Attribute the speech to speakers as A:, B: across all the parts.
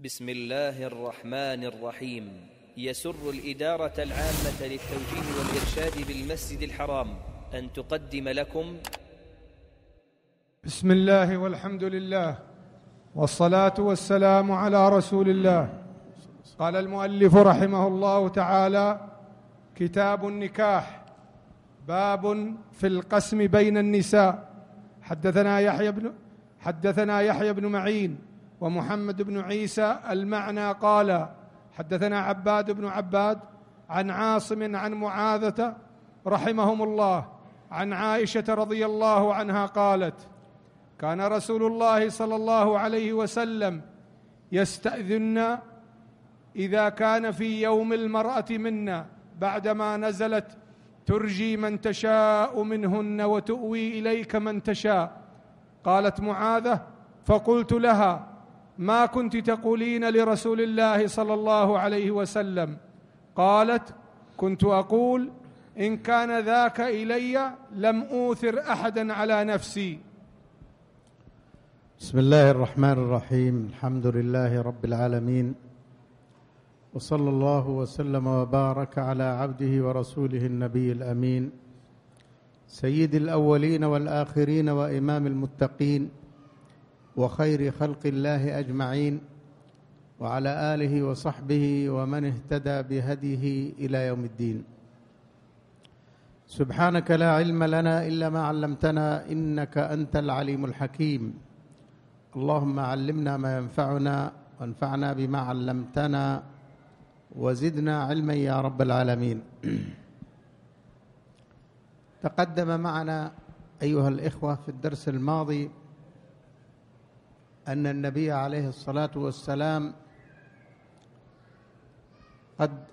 A: بسم الله الرحمن الرحيم يسر الإدارة العامة للتوجيه والإرشاد بالمسجد الحرام أن تقدم لكم بسم الله والحمد لله والصلاة والسلام على رسول الله قال المؤلف رحمه الله تعالى كتاب النكاح باب في القسم بين النساء حدثنا يحيى بن حدثنا يحيى بن معين ومحمد بن عيسى المعنى قال حدثنا عباد بن عباد عن عاصم عن معاذة رحمهم الله عن عائشة رضي الله عنها قالت كان رسول الله صلى الله عليه وسلم يستأذنا إذا كان في يوم المرأة منا بعدما نزلت ترجي من تشاء منهن وتؤوي إليك من تشاء قالت معاذة فقلت لها ما كنت تقولين لرسول الله صلى الله عليه وسلم قالت كنت اقول ان كان ذاك الي لم اوثر احدا على نفسي
B: بسم الله الرحمن الرحيم الحمد لله رب العالمين وصلى الله وسلم وبارك على عبده ورسوله النبي الامين سيد الاولين والاخرين وامام المتقين وخير خلق الله أجمعين وعلى آله وصحبه ومن اهتدى بهديه إلى يوم الدين سبحانك لا علم لنا إلا ما علمتنا إنك أنت العليم الحكيم اللهم علمنا ما ينفعنا وانفعنا بما علمتنا وزدنا علما يا رب العالمين تقدم معنا أيها الإخوة في الدرس الماضي أن النبي عليه الصلاة والسلام قد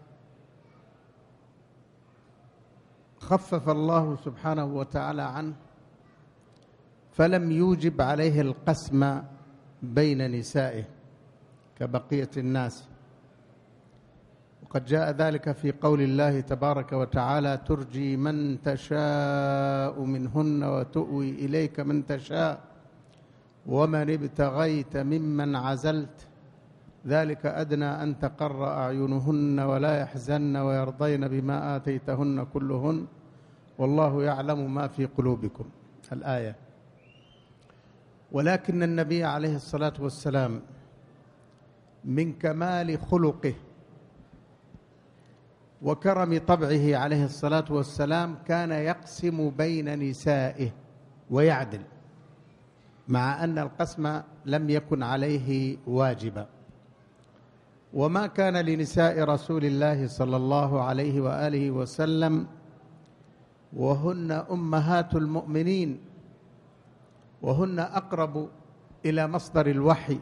B: خفف الله سبحانه وتعالى عنه فلم يوجب عليه القسم بين نسائه كبقية الناس وقد جاء ذلك في قول الله تبارك وتعالى ترجي من تشاء منهن وتؤوي إليك من تشاء ومن ابتغيت ممن عزلت ذلك أدنى أن تقر أعينهن ولا يحزن ويرضين بما آتيتهن كلهن والله يعلم ما في قلوبكم الآية ولكن النبي عليه الصلاة والسلام من كمال خلقه وكرم طبعه عليه الصلاة والسلام كان يقسم بين نسائه ويعدل مع أن القسم لم يكن عليه واجبا وما كان لنساء رسول الله صلى الله عليه وآله وسلم وهن أمهات المؤمنين وهن أقرب إلى مصدر الوحي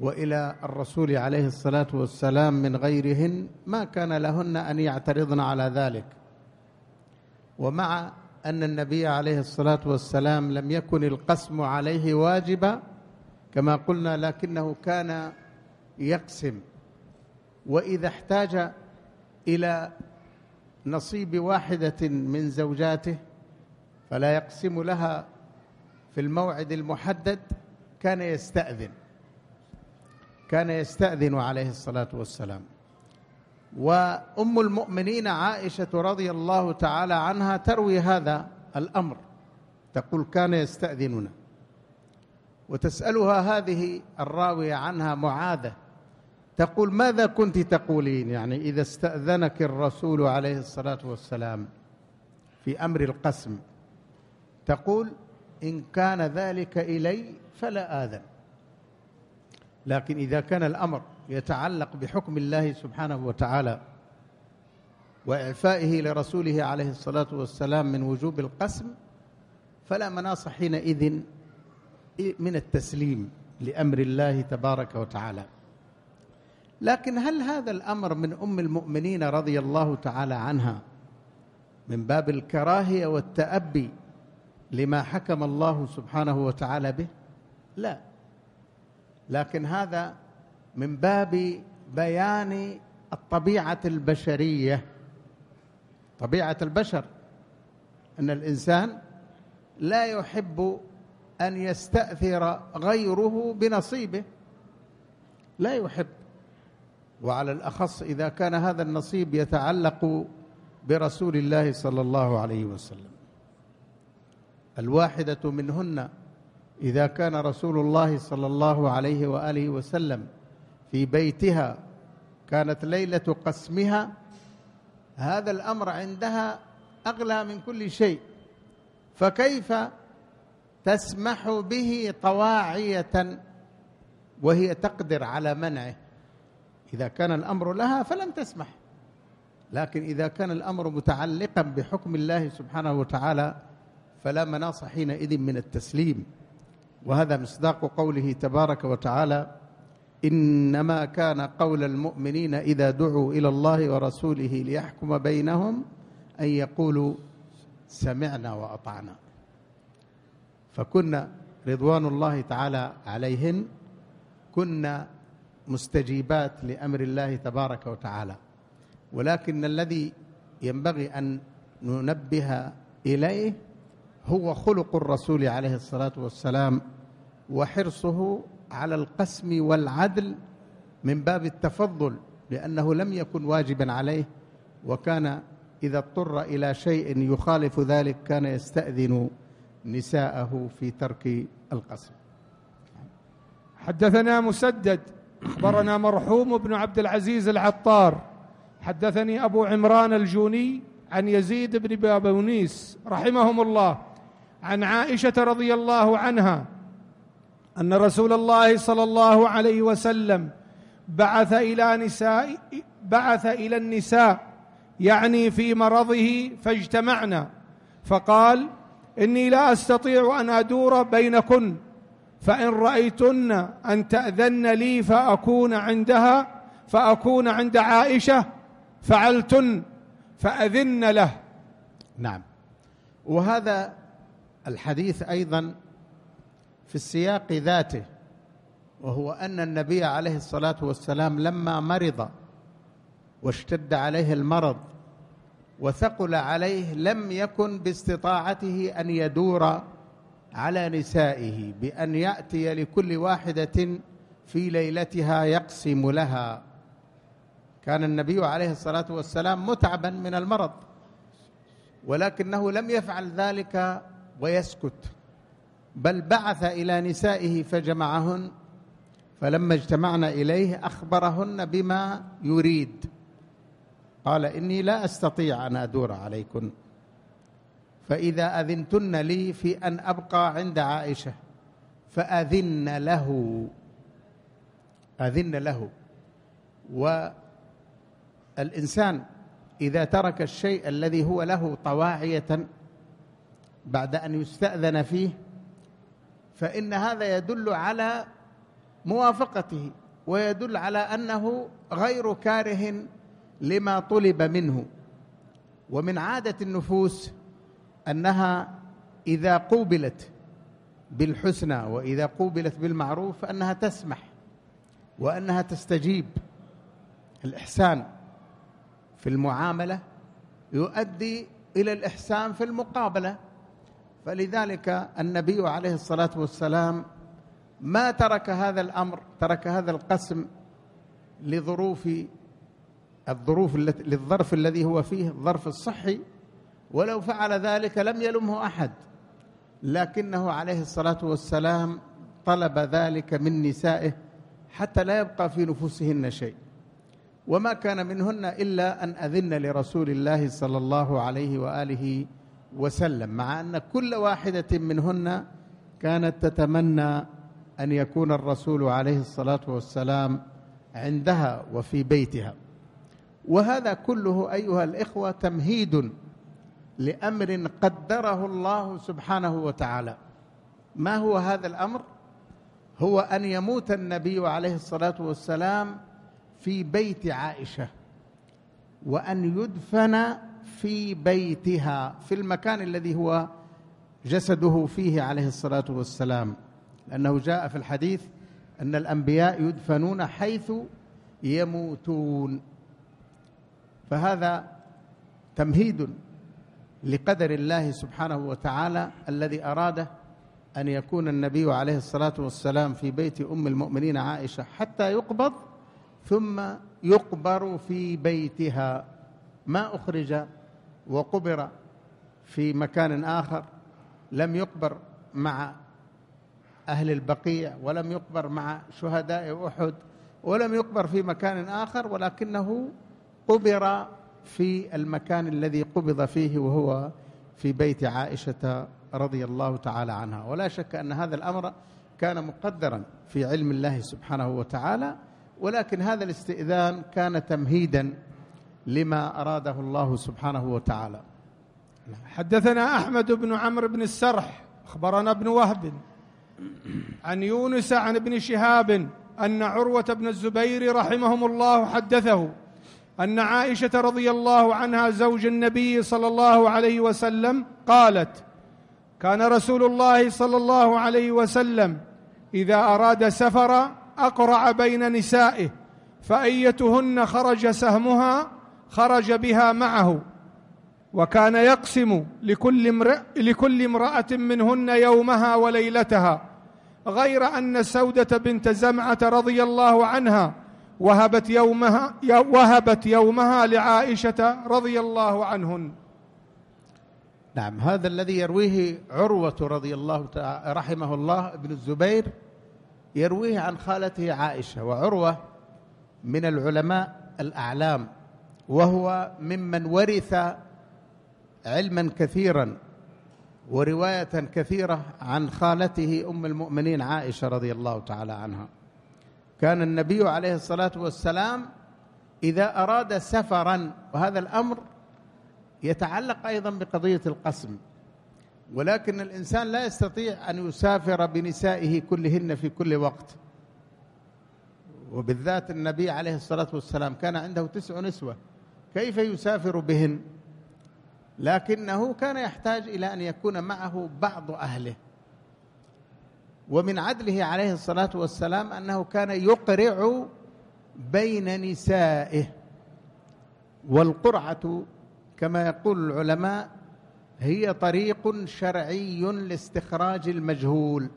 B: وإلى الرسول عليه الصلاة والسلام من غيرهن ما كان لهن أن يعترضن على ذلك ومع أن النبي عليه الصلاة والسلام لم يكن القسم عليه واجبا كما قلنا لكنه كان يقسم وإذا احتاج إلى نصيب واحدة من زوجاته فلا يقسم لها في الموعد المحدد كان يستأذن كان يستأذن عليه الصلاة والسلام وام المؤمنين عائشه رضي الله تعالى عنها تروي هذا الامر تقول كان يستاذننا وتسالها هذه الراويه عنها معاذه تقول ماذا كنت تقولين يعني اذا استاذنك الرسول عليه الصلاه والسلام في امر القسم تقول ان كان ذلك الي فلا اذن لكن اذا كان الامر يتعلق بحكم الله سبحانه وتعالى وإعفائه لرسوله عليه الصلاة والسلام من وجوب القسم فلا مناص حينئذ من التسليم لأمر الله تبارك وتعالى لكن هل هذا الأمر من أم المؤمنين رضي الله تعالى عنها من باب الكراهية والتأبي لما حكم الله سبحانه وتعالى به لا لكن هذا من باب بيان الطبيعه البشريه طبيعه البشر ان الانسان لا يحب ان يستاثر غيره بنصيبه لا يحب وعلى الاخص اذا كان هذا النصيب يتعلق برسول الله صلى الله عليه وسلم الواحده منهن اذا كان رسول الله صلى الله عليه واله وسلم في بيتها كانت ليلة قسمها هذا الأمر عندها أغلى من كل شيء فكيف تسمح به طواعية وهي تقدر على منعه إذا كان الأمر لها فلن تسمح لكن إذا كان الأمر متعلقا بحكم الله سبحانه وتعالى فلا مناص حينئذ من التسليم وهذا مصداق قوله تبارك وتعالى إنما كان قول المؤمنين إذا دعوا إلى الله ورسوله ليحكم بينهم أن يقولوا سمعنا وأطعنا فكنا رضوان الله تعالى عليهن كنا مستجيبات لأمر الله تبارك وتعالى ولكن الذي ينبغي أن ننبه إليه هو خلق الرسول عليه الصلاة والسلام وحرصه على القسم والعدل من باب التفضل لأنه لم يكن واجبا عليه وكان إذا اضطر إلى شيء يخالف ذلك كان يستأذن نساءه
A: في ترك القسم حدثنا مسدد أخبرنا مرحوم بن عبد العزيز العطار حدثني أبو عمران الجوني عن يزيد بن بابونيس رحمهم الله عن عائشة رضي الله عنها ان رسول الله صلى الله عليه وسلم بعث الى نساء بعث الى النساء يعني في مرضه فاجتمعنا فقال اني لا استطيع ان ادور بينكن فان رايتن ان تاذن لي فاكون عندها فاكون عند عائشه فعلتن فاذن له نعم وهذا الحديث
B: ايضا في السياق ذاته وهو أن النبي عليه الصلاة والسلام لما مرض واشتد عليه المرض وثقل عليه لم يكن باستطاعته أن يدور على نسائه بأن يأتي لكل واحدة في ليلتها يقسم لها كان النبي عليه الصلاة والسلام متعبا من المرض ولكنه لم يفعل ذلك ويسكت بل بعث إلى نسائه فجمعهن فلما اجتمعن إليه أخبرهن بما يريد قال إني لا أستطيع أن أدور عليكن فإذا أذنتن لي في أن أبقى عند عائشة فأذن له أذن له والإنسان إذا ترك الشيء الذي هو له طواعية بعد أن يستأذن فيه فإن هذا يدل على موافقته ويدل على أنه غير كاره لما طلب منه ومن عادة النفوس أنها إذا قوبلت بالحسنى وإذا قوبلت بالمعروف أنها تسمح وأنها تستجيب الإحسان في المعاملة يؤدي إلى الإحسان في المقابلة فلذلك النبي عليه الصلاة والسلام ما ترك هذا الأمر ترك هذا القسم لظروف الظروف التي للظرف الذي هو فيه الظرف الصحي ولو فعل ذلك لم يلمه أحد لكنه عليه الصلاة والسلام طلب ذلك من نسائه حتى لا يبقى في نفوسهن شيء وما كان منهن إلا أن أذن لرسول الله صلى الله عليه وآله وسلم وسلم مع أن كل واحدة منهن كانت تتمنى أن يكون الرسول عليه الصلاة والسلام عندها وفي بيتها وهذا كله أيها الإخوة تمهيد لأمر قدره الله سبحانه وتعالى ما هو هذا الأمر؟ هو أن يموت النبي عليه الصلاة والسلام في بيت عائشة وأن يدفن في بيتها في المكان الذي هو جسده فيه عليه الصلاه والسلام لانه جاء في الحديث ان الانبياء يدفنون حيث يموتون فهذا تمهيد لقدر الله سبحانه وتعالى الذي اراده ان يكون النبي عليه الصلاه والسلام في بيت ام المؤمنين عائشه حتى يقبض ثم يقبر في بيتها ما اخرج وقبر في مكان آخر لم يقبر مع أهل البقيع ولم يقبر مع شهداء أحد ولم يقبر في مكان آخر ولكنه قبر في المكان الذي قبض فيه وهو في بيت عائشة رضي الله تعالى عنها ولا شك أن هذا الأمر كان مقدرا في علم الله سبحانه وتعالى ولكن هذا الاستئذان كان تمهيدا لما أراده الله سبحانه
A: وتعالى نعم. حدثنا أحمد بن عمرو بن السرح أخبرنا ابن وهب عن يونس عن ابن شهاب أن عروة بن الزبير رحمهم الله حدثه أن عائشة رضي الله عنها زوج النبي صلى الله عليه وسلم قالت كان رسول الله صلى الله عليه وسلم إذا أراد سفرا أقرع بين نسائه فأيتهن خرج سهمها خرج بها معه وكان يقسم لكل, امرأة, لكل امرأة منهن يومها وليلتها غير أن سودة بنت زمعة رضي الله عنها وهبت يومها وهبت يومها لعائشة رضي الله عنهن
B: نعم هذا الذي يرويه عروة رضي الله رحمه الله ابن الزبير يرويه عن خالته عائشة وعروة من العلماء الأعلام وهو ممن ورث علما كثيرا ورواية كثيرة عن خالته أم المؤمنين عائشة رضي الله تعالى عنها كان النبي عليه الصلاة والسلام إذا أراد سفرا وهذا الأمر يتعلق أيضا بقضية القسم ولكن الإنسان لا يستطيع أن يسافر بنسائه كلهن في كل وقت وبالذات النبي عليه الصلاة والسلام كان عنده تسع نسوة كيف يسافر بهن لكنه كان يحتاج إلى أن يكون معه بعض أهله ومن عدله عليه الصلاة والسلام أنه كان يقرع بين نسائه والقرعة كما يقول العلماء هي طريق شرعي لاستخراج المجهول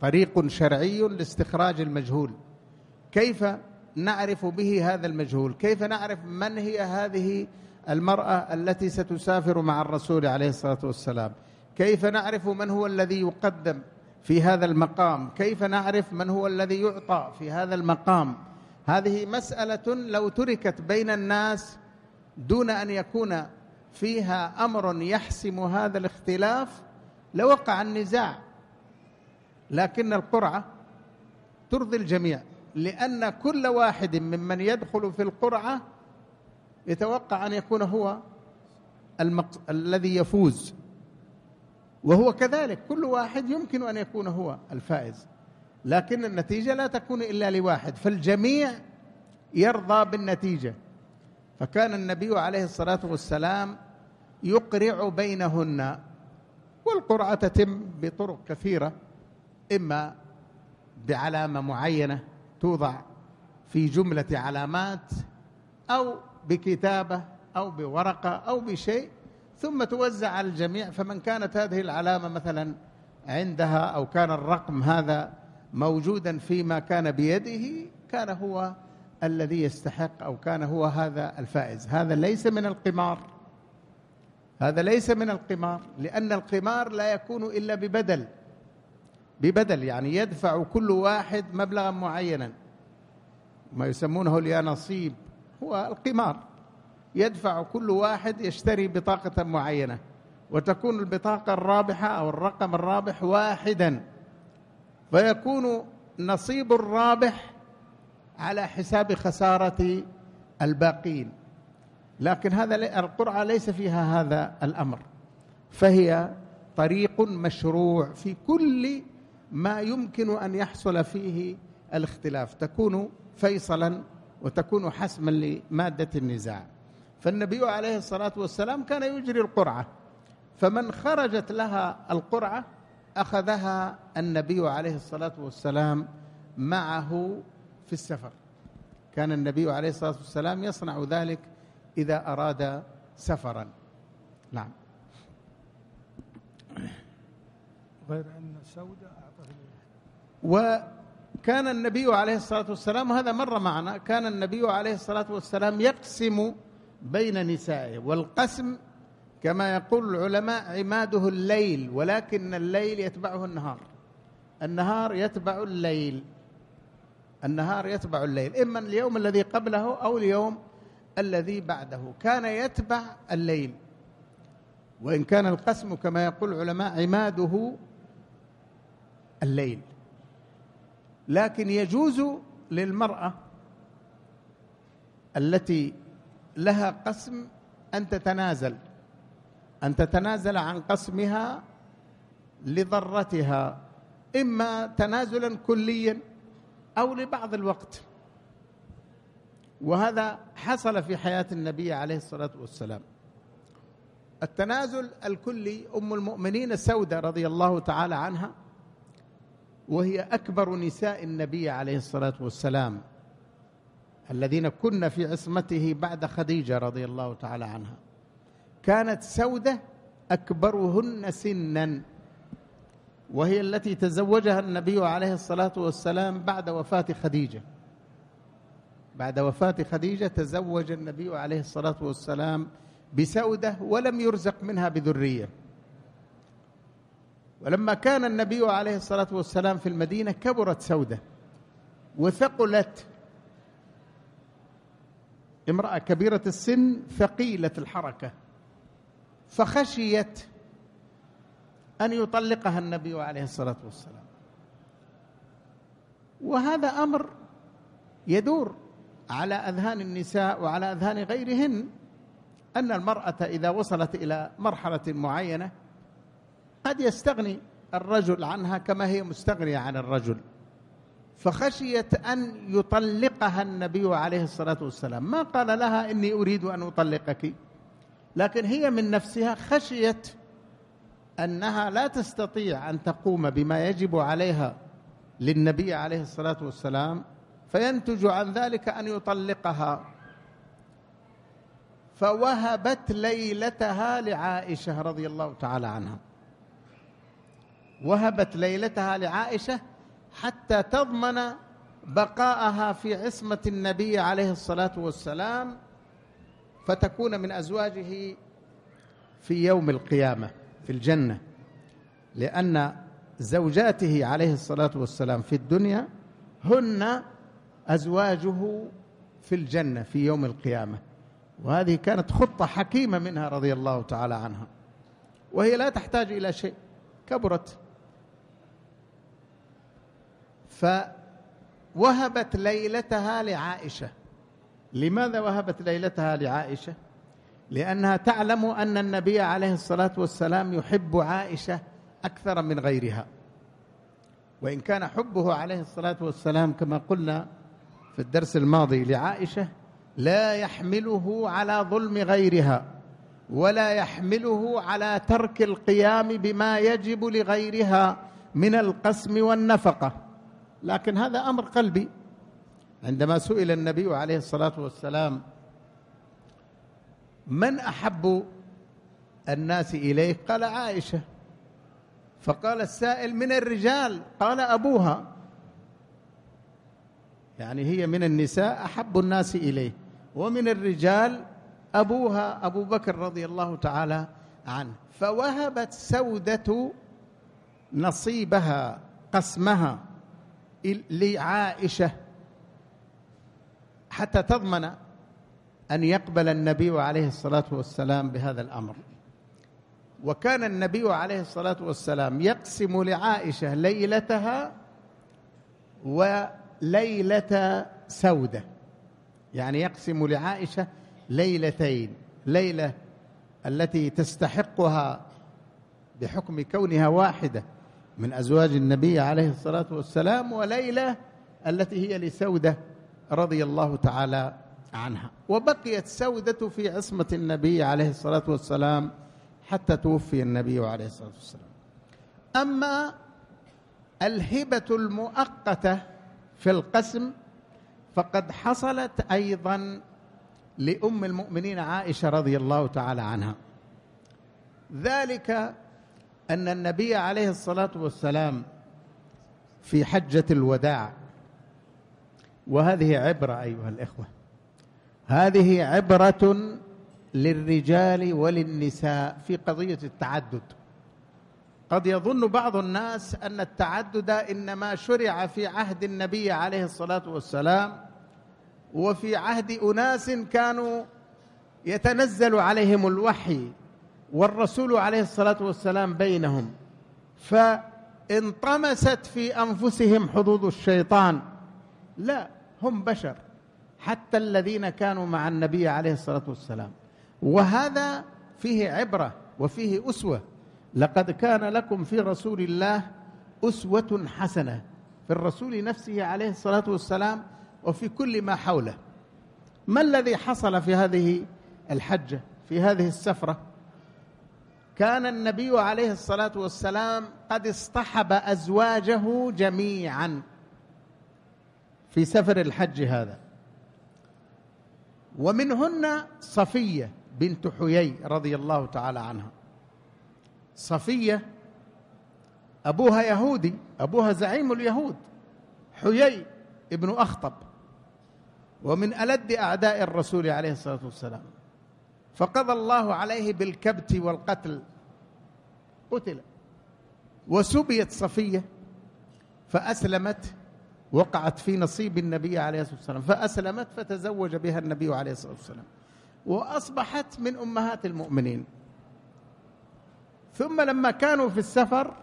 B: طريق شرعي لاستخراج المجهول كيف نعرف به هذا المجهول كيف نعرف من هي هذه المرأة التي ستسافر مع الرسول عليه الصلاة والسلام كيف نعرف من هو الذي يقدم في هذا المقام كيف نعرف من هو الذي يعطى في هذا المقام هذه مسألة لو تركت بين الناس دون أن يكون فيها أمر يحسم هذا الاختلاف لوقع النزاع لكن القرعة ترضي الجميع لأن كل واحد ممن يدخل في القرعة يتوقع أن يكون هو المقص... الذي يفوز وهو كذلك كل واحد يمكن أن يكون هو الفائز لكن النتيجة لا تكون إلا لواحد فالجميع يرضى بالنتيجة فكان النبي عليه الصلاة والسلام يقرع بينهن والقرعة تتم بطرق كثيرة إما بعلامة معينة توضع في جملة علامات أو بكتابة أو بورقة أو بشيء ثم توزع على الجميع فمن كانت هذه العلامة مثلا عندها أو كان الرقم هذا موجودا فيما كان بيده كان هو الذي يستحق أو كان هو هذا الفائز هذا ليس من القمار هذا ليس من القمار لأن القمار لا يكون إلا ببدل ببدل يعني يدفع كل واحد مبلغا معينا ما يسمونه اليانصيب هو القمار يدفع كل واحد يشتري بطاقة معينة وتكون البطاقة الرابحة أو الرقم الرابح واحدا فيكون نصيب الرابح على حساب خسارة الباقين لكن هذا القرعة ليس فيها هذا الأمر فهي طريق مشروع في كل ما يمكن أن يحصل فيه الاختلاف تكون فيصلا وتكون حسما لمادة النزاع فالنبي عليه الصلاة والسلام كان يجري القرعة فمن خرجت لها القرعة أخذها النبي عليه الصلاة والسلام معه في السفر كان النبي عليه الصلاة والسلام يصنع ذلك إذا أراد سفرا نعم
A: غير أن سودة
B: وكان النبي عليه الصلاة والسلام هذا مر معنا كان النبي عليه الصلاة والسلام يقسم بين نسائه والقسم كما يقول العلماء عماده الليل ولكن الليل يتبعه النهار النهار يتبع الليل النهار يتبع الليل إما اليوم الذي قبله أو اليوم الذي بعده كان يتبع الليل وإن كان القسم كما يقول العلماء عماده الليل لكن يجوز للمرأة التي لها قسم أن تتنازل أن تتنازل عن قسمها لضرتها إما تنازلا كليا أو لبعض الوقت وهذا حصل في حياة النبي عليه الصلاة والسلام التنازل الكلي أم المؤمنين السودة رضي الله تعالى عنها وهي أكبر نساء النبي عليه الصلاة والسلام الذين كن في عصمته بعد خديجة رضي الله تعالى عنها كانت سودة أكبرهن سنا وهي التي تزوجها النبي عليه الصلاة والسلام بعد وفاة خديجة بعد وفاة خديجة تزوج النبي عليه الصلاة والسلام بسودة ولم يرزق منها بذرية ولما كان النبي عليه الصلاة والسلام في المدينة كبرت سودة وثقلت امرأة كبيرة السن ثقيلة الحركة فخشيت أن يطلقها النبي عليه الصلاة والسلام وهذا أمر يدور على أذهان النساء وعلى أذهان غيرهن أن المرأة إذا وصلت إلى مرحلة معينة قد يستغني الرجل عنها كما هي مستغنية عن الرجل فخشيت أن يطلقها النبي عليه الصلاة والسلام ما قال لها إني أريد أن أطلقك لكن هي من نفسها خشيت أنها لا تستطيع أن تقوم بما يجب عليها للنبي عليه الصلاة والسلام فينتج عن ذلك أن يطلقها فوهبت ليلتها لعائشة رضي الله تعالى عنها وهبت ليلتها لعائشه حتى تضمن بقاءها في عصمه النبي عليه الصلاه والسلام فتكون من ازواجه في يوم القيامه في الجنه لان زوجاته عليه الصلاه والسلام في الدنيا هن ازواجه في الجنه في يوم القيامه وهذه كانت خطه حكيمه منها رضي الله تعالى عنها وهي لا تحتاج الى شيء كبرت فوهبت ليلتها لعائشه لماذا وهبت ليلتها لعائشه لانها تعلم ان النبي عليه الصلاه والسلام يحب عائشه اكثر من غيرها وان كان حبه عليه الصلاه والسلام كما قلنا في الدرس الماضي لعائشه لا يحمله على ظلم غيرها ولا يحمله على ترك القيام بما يجب لغيرها من القسم والنفقه لكن هذا أمر قلبي عندما سئل النبي عليه الصلاة والسلام من أحب الناس إليه قال عائشة فقال السائل من الرجال قال أبوها يعني هي من النساء أحب الناس إليه ومن الرجال أبوها أبو بكر رضي الله تعالى عنه فوهبت سودة نصيبها قسمها لعائشة حتى تضمن أن يقبل النبي عليه الصلاة والسلام بهذا الأمر وكان النبي عليه الصلاة والسلام يقسم لعائشة ليلتها وليلة سودة يعني يقسم لعائشة ليلتين ليلة التي تستحقها بحكم كونها واحدة من أزواج النبي عليه الصلاة والسلام وليلى التي هي لسودة رضي الله تعالى عنها وبقيت سودة في عصمة النبي عليه الصلاة والسلام حتى توفي النبي عليه الصلاة والسلام أما الهبة المؤقتة في القسم فقد حصلت أيضا لأم المؤمنين عائشة رضي الله تعالى عنها ذلك أن النبي عليه الصلاة والسلام في حجة الوداع وهذه عبرة أيها الإخوة هذه عبرة للرجال وللنساء في قضية التعدد قد يظن بعض الناس أن التعدد إنما شرع في عهد النبي عليه الصلاة والسلام وفي عهد أناس كانوا يتنزل عليهم الوحي والرسول عليه الصلاة والسلام بينهم فانطمست في أنفسهم حظوظ الشيطان لا هم بشر حتى الذين كانوا مع النبي عليه الصلاة والسلام وهذا فيه عبرة وفيه أسوة لقد كان لكم في رسول الله أسوة حسنة في الرسول نفسه عليه الصلاة والسلام وفي كل ما حوله ما الذي حصل في هذه الحجة في هذه السفرة كان النبي عليه الصلاه والسلام قد اصطحب ازواجه جميعا في سفر الحج هذا ومنهن صفيه بنت حيي رضي الله تعالى عنها صفيه ابوها يهودي ابوها زعيم اليهود حيي ابن اخطب ومن الد اعداء الرسول عليه الصلاه والسلام فقضى الله عليه بالكبت والقتل قتل وسبيت صفيه فاسلمت وقعت في نصيب النبي عليه الصلاه والسلام فاسلمت فتزوج بها النبي عليه الصلاه والسلام واصبحت من امهات المؤمنين ثم لما كانوا في السفر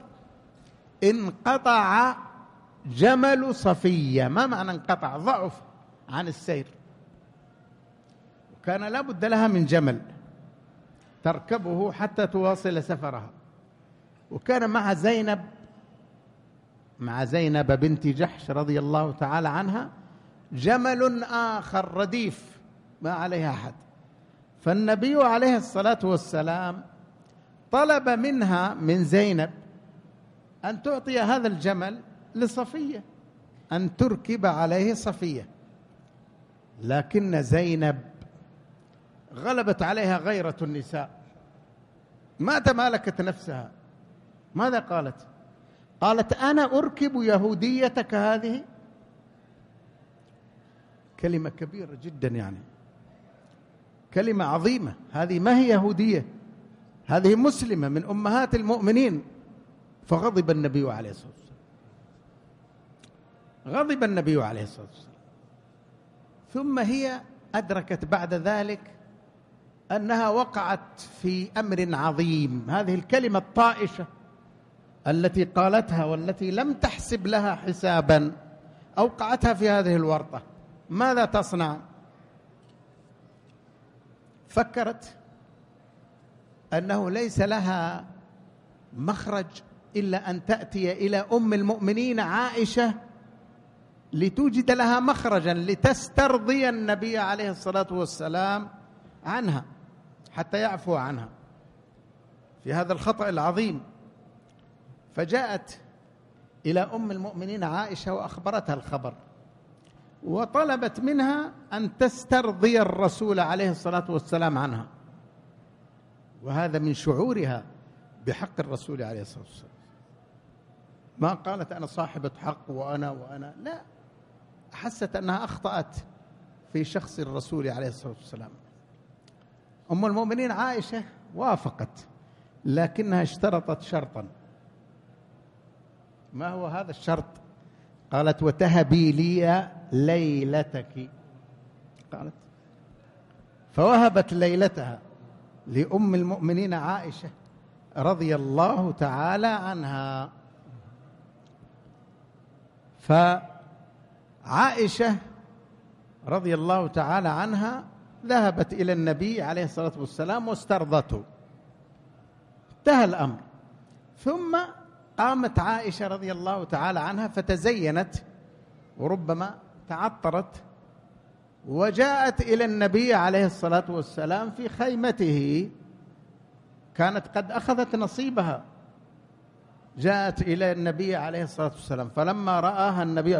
B: انقطع جمل صفيه ما معنى انقطع ضعف عن السير كان لابد لها من جمل تركبه حتى تواصل سفرها وكان مع زينب مع زينب بنت جحش رضي الله تعالى عنها جمل آخر رديف ما عليها أحد فالنبي عليه الصلاة والسلام طلب منها من زينب أن تعطي هذا الجمل لصفية أن تركب عليه صفية لكن زينب غلبت عليها غيرة النساء ما تمالكت نفسها ماذا قالت قالت أنا أركب يهوديتك هذه كلمة كبيرة جدا يعني كلمة عظيمة هذه ما هي يهودية هذه مسلمة من أمهات المؤمنين فغضب النبي عليه الصلاة والسلام غضب النبي عليه الصلاة والسلام ثم هي أدركت بعد ذلك انها وقعت في امر عظيم هذه الكلمه الطائشه التي قالتها والتي لم تحسب لها حسابا اوقعتها في هذه الورطه ماذا تصنع فكرت انه ليس لها مخرج الا ان تاتي الى ام المؤمنين عائشه لتوجد لها مخرجا لتسترضي النبي عليه الصلاه والسلام عنها حتى يعفو عنها في هذا الخطأ العظيم فجاءت إلى أم المؤمنين عائشة وأخبرتها الخبر وطلبت منها أن تسترضي الرسول عليه الصلاة والسلام عنها وهذا من شعورها بحق الرسول عليه الصلاة والسلام ما قالت أنا صاحبة حق وأنا وأنا لا حست أنها أخطأت في شخص الرسول عليه الصلاة والسلام أم المؤمنين عائشة وافقت لكنها اشترطت شرطا ما هو هذا الشرط قالت وتهبي لي ليلتك قالت فوهبت ليلتها لأم المؤمنين عائشة رضي الله تعالى عنها فعائشة رضي الله تعالى عنها ذهبت إلى النبي عليه الصلاة والسلام واسترضته انتهى الأمر ثم قامت عائشة رضي الله تعالى عنها فتزينت وربما تعطرت وجاءت إلى النبي عليه الصلاة والسلام في خيمته كانت قد أخذت نصيبها جاءت إلى النبي عليه الصلاة والسلام فلما رآها النبي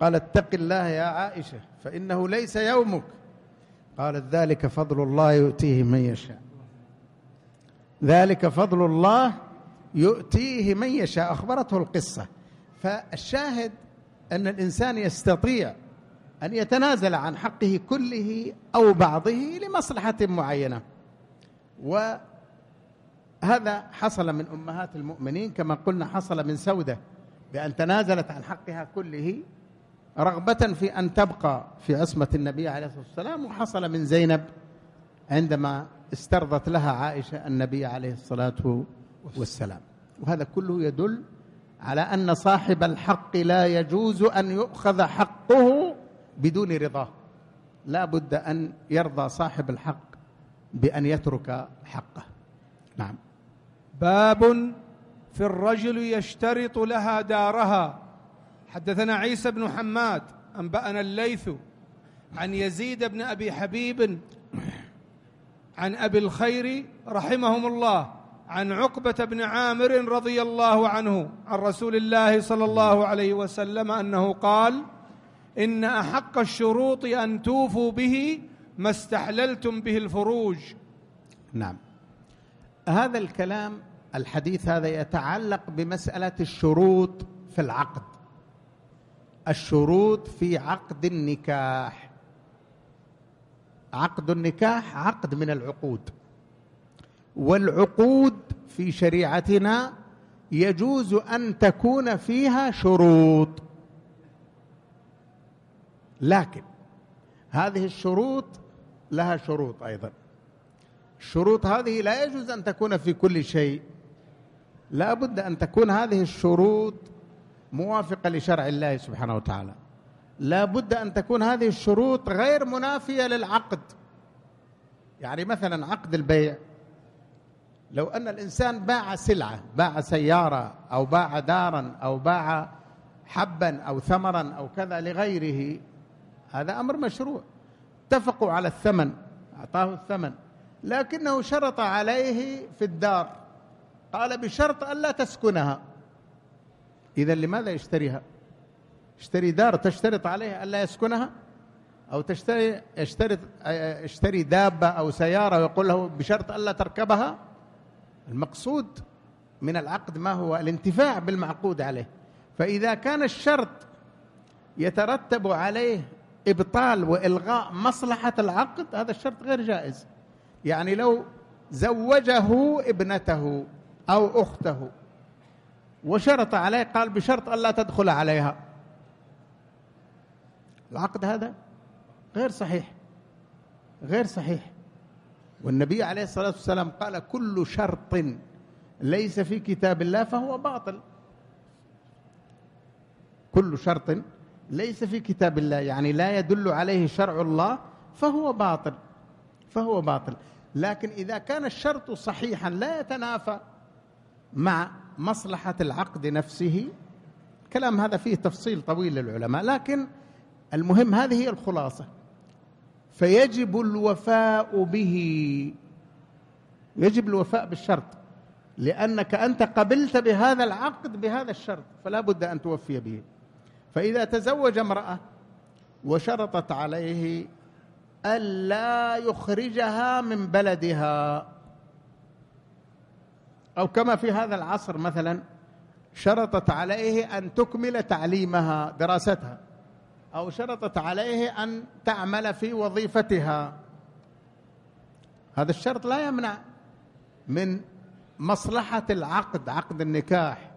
B: قال اتق الله يا عائشة فإنه ليس يومك قالت ذلك فضل الله يؤتيه من يشاء ذلك فضل الله يؤتيه من يشاء أخبرته القصة فالشاهد أن الإنسان يستطيع أن يتنازل عن حقه كله أو بعضه لمصلحة معينة وهذا حصل من أمهات المؤمنين كما قلنا حصل من سودة بأن تنازلت عن حقها كله رغبة في أن تبقى في عصمة النبي عليه الصلاة والسلام وحصل من زينب عندما استرضت لها عائشة النبي عليه الصلاة والسلام وهذا كله يدل على أن صاحب الحق لا يجوز أن يؤخذ حقه بدون رضاه لا بد أن يرضى صاحب الحق
A: بأن يترك حقه نعم باب في الرجل يشترط لها دارها حدثنا عيسى بن حماد أنبأنا الليث عن يزيد بن أبي حبيب عن أبي الخير رحمهم الله عن عقبة بن عامر رضي الله عنه عن رسول الله صلى الله عليه وسلم أنه قال إن أحق الشروط أن توفوا به ما استحللتم به الفروج نعم هذا الكلام
B: الحديث هذا يتعلق بمسألة الشروط في العقد الشروط في عقد النكاح عقد النكاح عقد من العقود والعقود في شريعتنا يجوز ان تكون فيها شروط لكن هذه الشروط لها شروط ايضا الشروط هذه لا يجوز ان تكون في كل شيء لا بد ان تكون هذه الشروط موافقة لشرع الله سبحانه وتعالى لا بد أن تكون هذه الشروط غير منافية للعقد يعني مثلا عقد البيع لو أن الإنسان باع سلعة باع سيارة أو باع دارا أو باع حبا أو ثمرا أو كذا لغيره هذا أمر مشروع اتفقوا على الثمن أعطاه الثمن لكنه شرط عليه في الدار قال بشرط ألا تسكنها إذا لماذا يشتريها يشتري دار تشترط عليه ألا يسكنها أو تشتري يشترط يشتري دابة أو سيارة ويقول له بشرط ألا تركبها المقصود من العقد ما هو الانتفاع بالمعقود عليه فإذا كان الشرط يترتب عليه إبطال وإلغاء مصلحة العقد هذا الشرط غير جائز يعني لو زوجه ابنته أو أخته وشرط عليه قال بشرط ألا تدخل عليها العقد هذا غير صحيح غير صحيح والنبي عليه الصلاة والسلام قال كل شرط ليس في كتاب الله فهو باطل كل شرط ليس في كتاب الله يعني لا يدل عليه شرع الله فهو باطل فهو باطل لكن إذا كان الشرط صحيحا لا يتنافى مع مصلحة العقد نفسه كلام هذا فيه تفصيل طويل للعلماء لكن المهم هذه هي الخلاصة فيجب الوفاء به يجب الوفاء بالشرط لأنك أنت قبلت بهذا العقد بهذا الشرط فلا بد أن توفي به فإذا تزوج امرأة وشرطت عليه ألا يخرجها من بلدها أو كما في هذا العصر مثلا شرطت عليه أن تكمل تعليمها دراستها أو شرطت عليه أن تعمل في وظيفتها هذا الشرط لا يمنع من مصلحة العقد عقد النكاح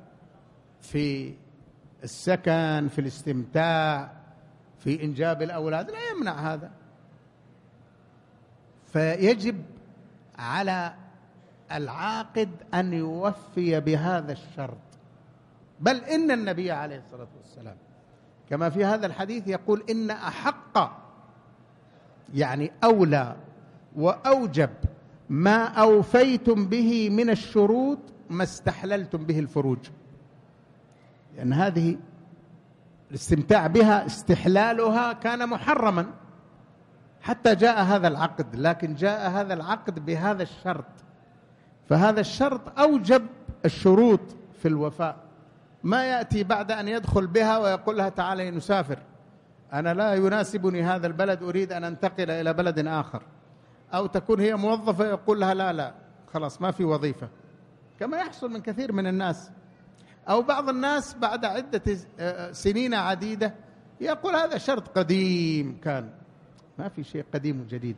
B: في السكن في الاستمتاع في إنجاب الأولاد لا يمنع هذا فيجب على العاقد ان يوفي بهذا الشرط بل ان النبي عليه الصلاه والسلام كما في هذا الحديث يقول ان احق يعني اولى واوجب ما اوفيتم به من الشروط ما استحللتم به الفروج لان يعني هذه الاستمتاع بها استحلالها كان محرما حتى جاء هذا العقد لكن جاء هذا العقد بهذا الشرط فهذا الشرط أوجب الشروط في الوفاء ما يأتي بعد أن يدخل بها ويقول لها تعالي نسافر أنا لا يناسبني هذا البلد أريد أن أنتقل إلى بلد آخر أو تكون هي موظفة يقول لها لا لا خلاص ما في وظيفة كما يحصل من كثير من الناس أو بعض الناس بعد عدة آه، آه، سنين عديدة يقول هذا شرط قديم كان ما في شيء قديم وجديد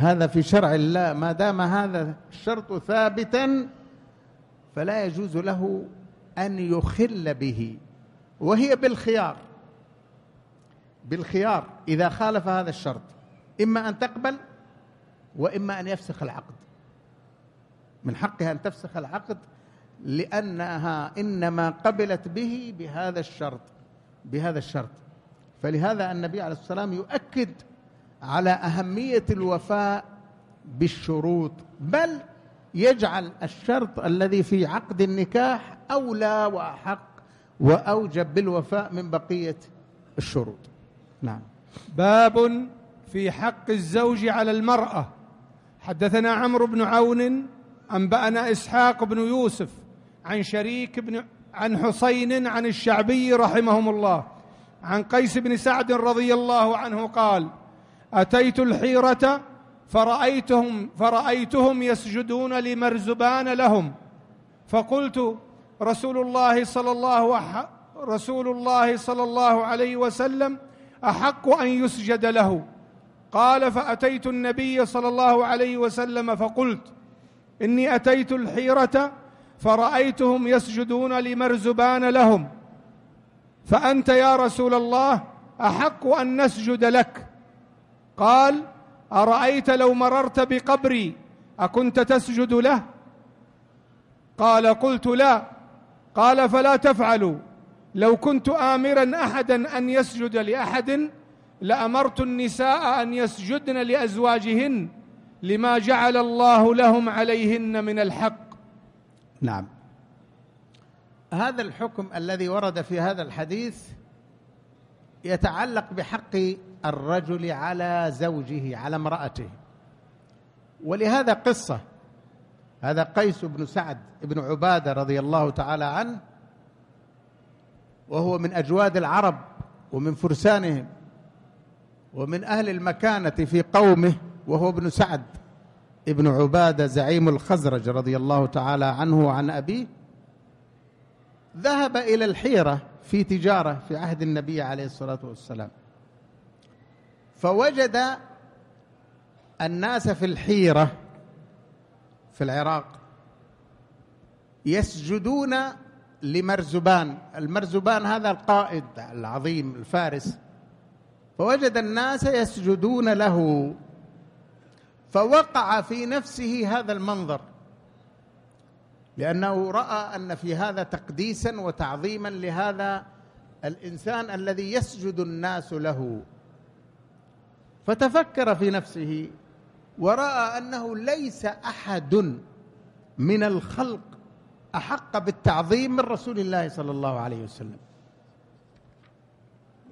B: هذا في شرع الله ما دام هذا الشرط ثابتا فلا يجوز له أن يخل به وهي بالخيار بالخيار إذا خالف هذا الشرط إما أن تقبل وإما أن يفسخ العقد من حقها أن تفسخ العقد لأنها إنما قبلت به بهذا الشرط بهذا الشرط فلهذا النبي عليه الصلاة والسلام يؤكد على اهميه الوفاء بالشروط بل يجعل الشرط الذي في عقد النكاح اولى واحق واوجب بالوفاء من بقيه الشروط نعم
A: باب في حق الزوج على المراه حدثنا عمرو بن عون انبانا اسحاق بن يوسف عن شريك بن عن حسين عن الشعبي رحمهم الله عن قيس بن سعد رضي الله عنه قال أتيت الحيرة فرأيتهم فرأيتهم يسجدون لمرزبان لهم فقلت رسول الله صلى الله رسول الله صلى الله عليه وسلم أحق أن يسجد له قال فأتيت النبي صلى الله عليه وسلم فقلت إني أتيت الحيرة فرأيتهم يسجدون لمرزبان لهم فأنت يا رسول الله أحق أن نسجد لك قال ارايت لو مررت بقبري اكنت تسجد له قال قلت لا قال فلا تفعلوا لو كنت امرا احدا ان يسجد لاحد لامرت النساء ان يسجدن لازواجهن لما جعل الله لهم عليهن من الحق
B: نعم هذا الحكم الذي ورد في هذا الحديث يتعلق بحق الرجل على زوجه على امرأته ولهذا قصة هذا قيس بن سعد بن عبادة رضي الله تعالى عنه وهو من أجواد العرب ومن فرسانهم ومن أهل المكانة في قومه وهو ابن سعد ابن عبادة زعيم الخزرج رضي الله تعالى عنه وعن أبيه ذهب إلى الحيرة في تجارة في عهد النبي عليه الصلاة والسلام فوجد الناس في الحيرة في العراق يسجدون لمرزبان المرزبان هذا القائد العظيم الفارس فوجد الناس يسجدون له فوقع في نفسه هذا المنظر لأنه رأى أن في هذا تقديسا وتعظيما لهذا الإنسان الذي يسجد الناس له فتفكر في نفسه وراى انه ليس احد من الخلق احق بالتعظيم من رسول الله صلى الله عليه وسلم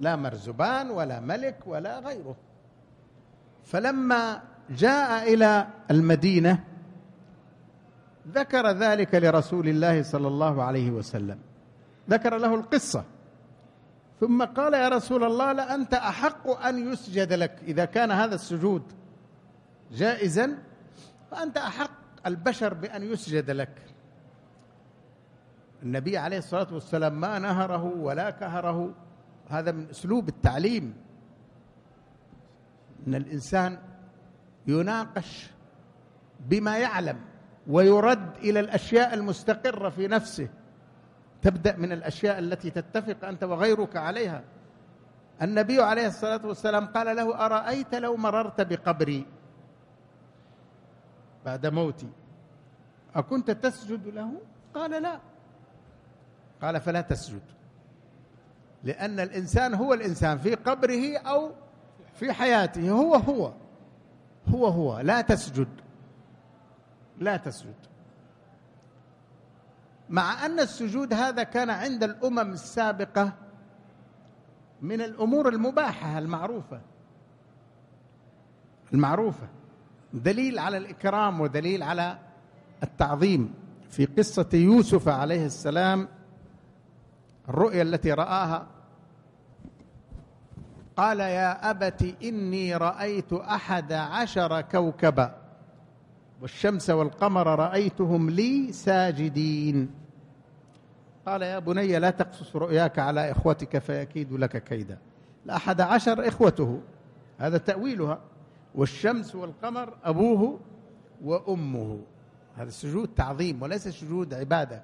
B: لا مرزبان ولا ملك ولا غيره فلما جاء الى المدينه ذكر ذلك لرسول الله صلى الله عليه وسلم ذكر له القصه ثم قال يا رسول الله لأنت أحق أن يسجد لك إذا كان هذا السجود جائزا فأنت أحق البشر بأن يسجد لك النبي عليه الصلاة والسلام ما نهره ولا كهره هذا من أسلوب التعليم أن الإنسان يناقش بما يعلم ويرد إلى الأشياء المستقرة في نفسه تبدا من الاشياء التي تتفق انت وغيرك عليها النبي عليه الصلاه والسلام قال له ارايت لو مررت بقبري بعد موتي اكنت تسجد له قال لا قال فلا تسجد لان الانسان هو الانسان في قبره او في حياته هو هو هو هو لا تسجد لا تسجد مع ان السجود هذا كان عند الامم السابقه من الامور المباحه المعروفه المعروفه دليل على الاكرام ودليل على التعظيم في قصه يوسف عليه السلام الرؤيا التي راها قال يا ابت اني رايت احد عشر كوكبا والشمس والقمر رأيتهم لي ساجدين قال يا بني لا تقصص رؤياك على إخوتك فيكيد لك كيدا الأحد عشر إخوته هذا تأويلها والشمس والقمر أبوه وأمه هذا السجود تعظيم وليس سجود عبادة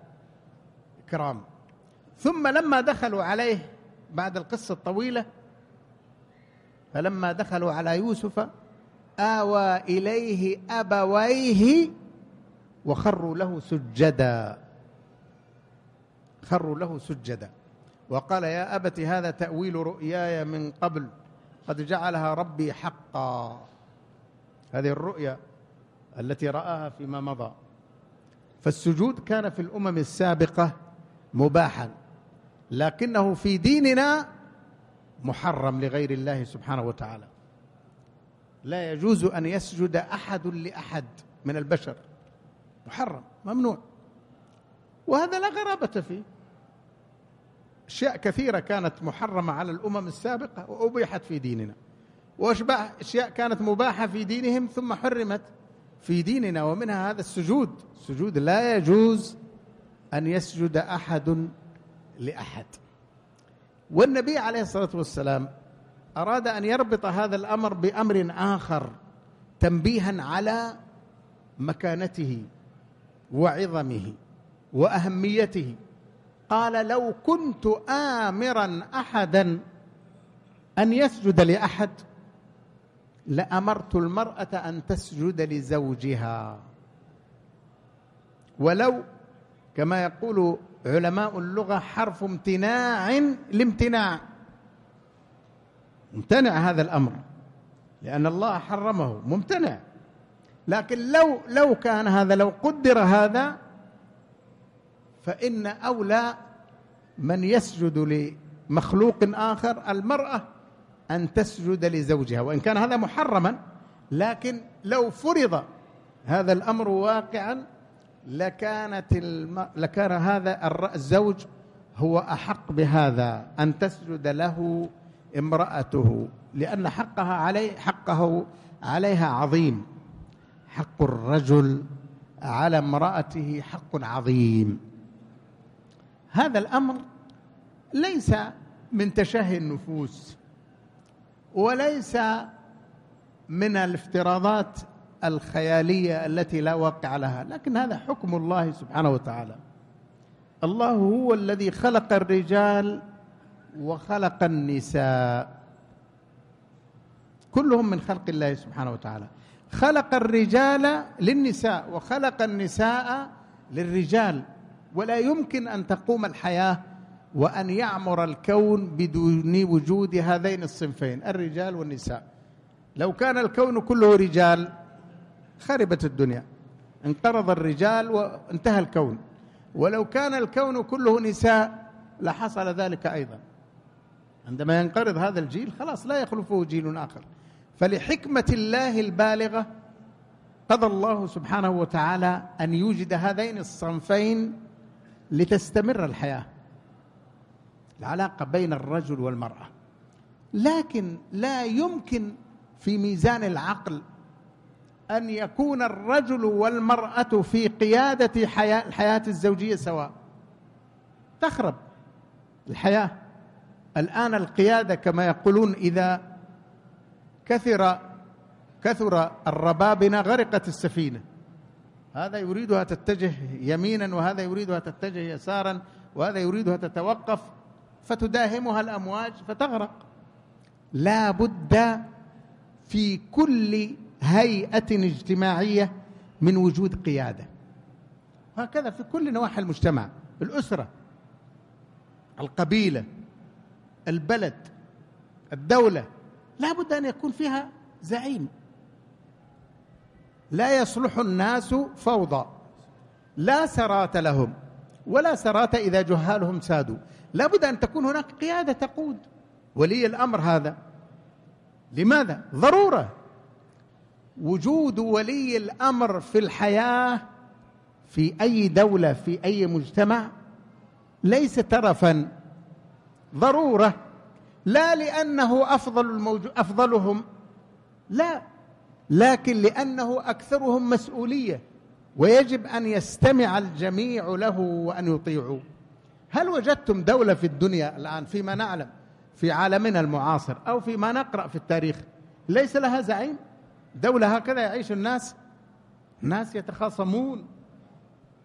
B: إكرام ثم لما دخلوا عليه بعد القصة الطويلة فلما دخلوا على يوسف آوى إليه أبويه وخروا له سجدا خروا له سجدا وقال يا أبت هذا تأويل رؤياي من قبل قد جعلها ربي حقا هذه الرؤيا التي رآها فيما مضى فالسجود كان في الأمم السابقة مباحا لكنه في ديننا محرم لغير الله سبحانه وتعالى لا يجوز أن يسجد أحد لأحد من البشر محرم ممنوع وهذا لا غرابة فيه أشياء كثيرة كانت محرمة على الأمم السابقة وأبيحت في ديننا وأشباه أشياء كانت مباحة في دينهم ثم حرمت في ديننا ومنها هذا السجود السجود لا يجوز أن يسجد أحد لأحد والنبي عليه الصلاة والسلام اراد ان يربط هذا الامر بامر اخر تنبيها على مكانته وعظمه واهميته قال لو كنت امرا احدا ان يسجد لاحد لامرت المراه ان تسجد لزوجها ولو كما يقول علماء اللغه حرف امتناع لامتناع ممتنع هذا الأمر لأن الله حرمه ممتنع لكن لو لو كان هذا لو قدر هذا فإن أولى من يسجد لمخلوق آخر المرأة أن تسجد لزوجها وإن كان هذا محرما لكن لو فرض هذا الأمر واقعا لكانت الم... لكان هذا الزوج هو أحق بهذا أن تسجد له امرأته لأن حقها عليه حقه عليها عظيم حق الرجل على امرأته حق عظيم هذا الأمر ليس من تشهي النفوس وليس من الافتراضات الخيالية التي لا واقع لها لكن هذا حكم الله سبحانه وتعالى الله هو الذي خلق الرجال وخلق النساء كلهم من خلق الله سبحانه وتعالى خلق الرجال للنساء وخلق النساء للرجال ولا يمكن ان تقوم الحياه وان يعمر الكون بدون وجود هذين الصنفين الرجال والنساء لو كان الكون كله رجال خربت الدنيا انقرض الرجال وانتهى الكون ولو كان الكون كله نساء لحصل ذلك ايضا عندما ينقرض هذا الجيل خلاص لا يخلفه جيل آخر فلحكمة الله البالغة قضى الله سبحانه وتعالى أن يوجد هذين الصنفين لتستمر الحياة العلاقة بين الرجل والمرأة لكن لا يمكن في ميزان العقل أن يكون الرجل والمرأة في قيادة حياة الحياة الزوجية سواء تخرب الحياة الان القياده كما يقولون اذا كثر كثر الربابنه غرقت السفينه هذا يريدها تتجه يمينا وهذا يريدها تتجه يسارا وهذا يريدها تتوقف فتداهمها الامواج فتغرق لا بد في كل هيئه اجتماعيه من وجود قياده هكذا في كل نواحي المجتمع الاسره القبيله البلد الدولة لا بد أن يكون فيها زعيم لا يصلح الناس فوضى لا سرات لهم ولا سرات إذا جهالهم سادوا لا بد أن تكون هناك قيادة تقود ولي الأمر هذا لماذا؟ ضرورة وجود ولي الأمر في الحياة في أي دولة في أي مجتمع ليس ترفا ضروره لا لانه افضل الموجو افضلهم لا لكن لانه اكثرهم مسؤوليه ويجب ان يستمع الجميع له وان يطيعوا هل وجدتم دوله في الدنيا الان فيما نعلم في عالمنا المعاصر او فيما نقرا في التاريخ ليس لها زعيم دوله هكذا يعيش الناس الناس يتخاصمون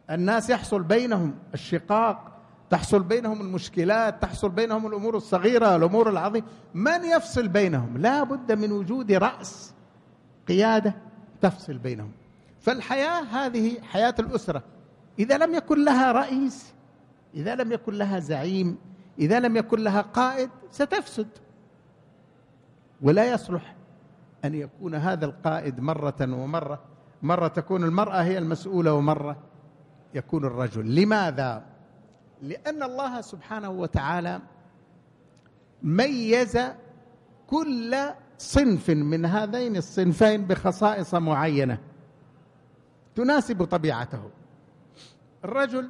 B: الناس يحصل بينهم الشقاق تحصل بينهم المشكلات تحصل بينهم الامور الصغيره الامور العظيمه من يفصل بينهم لا بد من وجود راس قياده تفصل بينهم فالحياه هذه حياه الاسره اذا لم يكن لها رئيس اذا لم يكن لها زعيم اذا لم يكن لها قائد ستفسد ولا يصلح ان يكون هذا القائد مره ومره مره تكون المراه هي المسؤوله ومره يكون الرجل لماذا لأن الله سبحانه وتعالى ميز كل صنف من هذين الصنفين بخصائص معينة تناسب طبيعته الرجل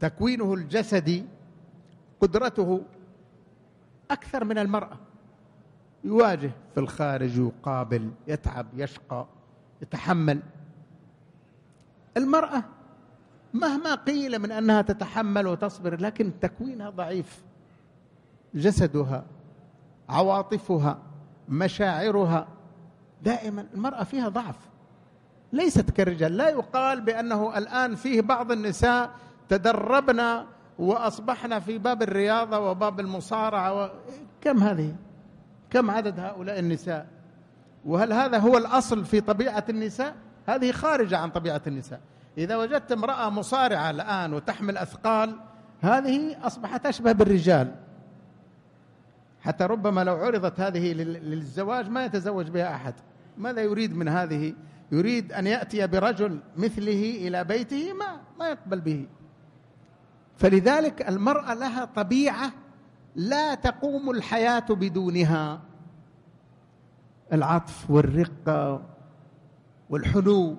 B: تكوينه الجسدي قدرته أكثر من المرأة يواجه في الخارج يقابل يتعب يشقى يتحمل المرأة مهما قيل من انها تتحمل وتصبر لكن تكوينها ضعيف جسدها عواطفها مشاعرها دائما المراه فيها ضعف ليست كالرجال لا يقال بانه الان فيه بعض النساء تدربنا واصبحنا في باب الرياضه وباب المصارعه و... كم هذه؟ كم عدد هؤلاء النساء؟ وهل هذا هو الاصل في طبيعه النساء؟ هذه خارجه عن طبيعه النساء إذا وجدت امرأة مصارعة الآن وتحمل أثقال هذه أصبحت أشبه بالرجال حتى ربما لو عرضت هذه للزواج ما يتزوج بها أحد ماذا يريد من هذه يريد أن يأتي برجل مثله إلى بيته ما ما يقبل به فلذلك المرأة لها طبيعة لا تقوم الحياة بدونها العطف والرقة والحنو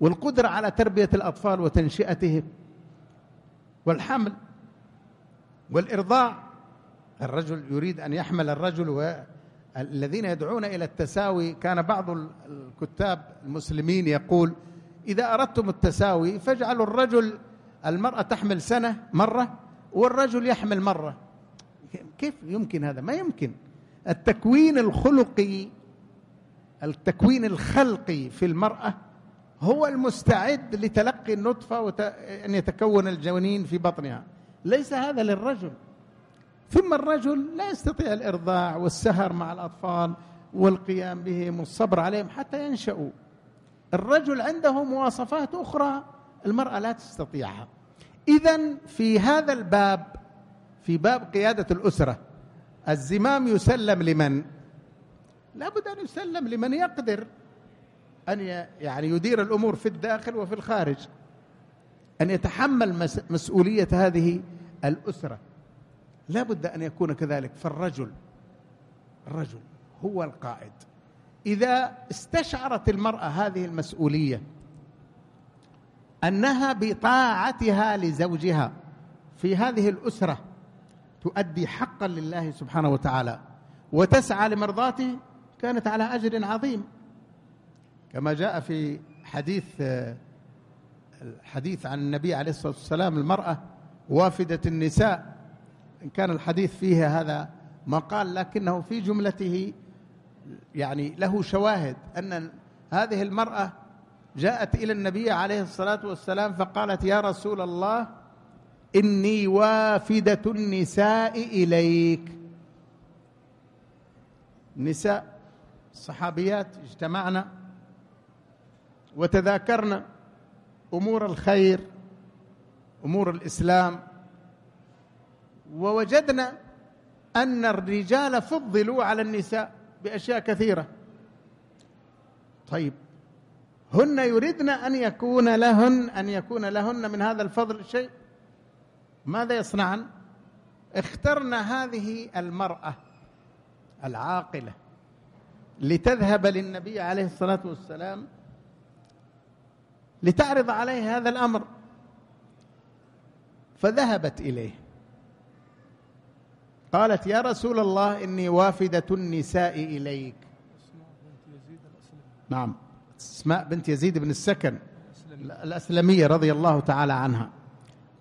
B: والقدرة على تربية الأطفال وتنشئتهم والحمل والإرضاع الرجل يريد أن يحمل الرجل والذين يدعون إلى التساوي كان بعض الكتاب المسلمين يقول إذا أردتم التساوي فاجعلوا الرجل المرأة تحمل سنة مرة والرجل يحمل مرة كيف يمكن هذا ما يمكن التكوين الخلقي التكوين الخلقي في المرأة هو المستعد لتلقي النطفة وأن يتكون الجنين في بطنها ليس هذا للرجل ثم الرجل لا يستطيع الإرضاع والسهر مع الأطفال والقيام بهم والصبر عليهم حتى ينشأوا الرجل عنده مواصفات أخرى المرأة لا تستطيعها إذا في هذا الباب في باب قيادة الأسرة الزمام يسلم لمن؟ لابد أن يسلم لمن يقدر أن يعني يدير الأمور في الداخل وفي الخارج أن يتحمل مسؤولية هذه الأسرة لا بد أن يكون كذلك فالرجل الرجل هو القائد إذا استشعرت المرأة هذه المسؤولية أنها بطاعتها لزوجها في هذه الأسرة تؤدي حقا لله سبحانه وتعالى وتسعى لمرضاته كانت على أجر عظيم كما جاء في حديث الحديث عن النبي عليه الصلاة والسلام المرأة وافدة النساء إن كان الحديث فيها هذا مقال لكنه في جملته يعني له شواهد أن هذه المرأة جاءت إلى النبي عليه الصلاة والسلام فقالت يا رسول الله إني وافدة النساء إليك نساء صحابيات اجتمعنا وتذاكرنا امور الخير امور الاسلام ووجدنا ان الرجال فضلوا على النساء باشياء كثيره طيب هن يريدن ان يكون لهن ان يكون لهن من هذا الفضل شيء ماذا يصنعن اخترنا هذه المراه العاقله لتذهب للنبي عليه الصلاه والسلام لتعرض عليه هذا الامر فذهبت اليه قالت يا رسول الله اني وافده النساء اليك نعم اسماء بنت يزيد بن السكن الاسلميه رضي الله تعالى عنها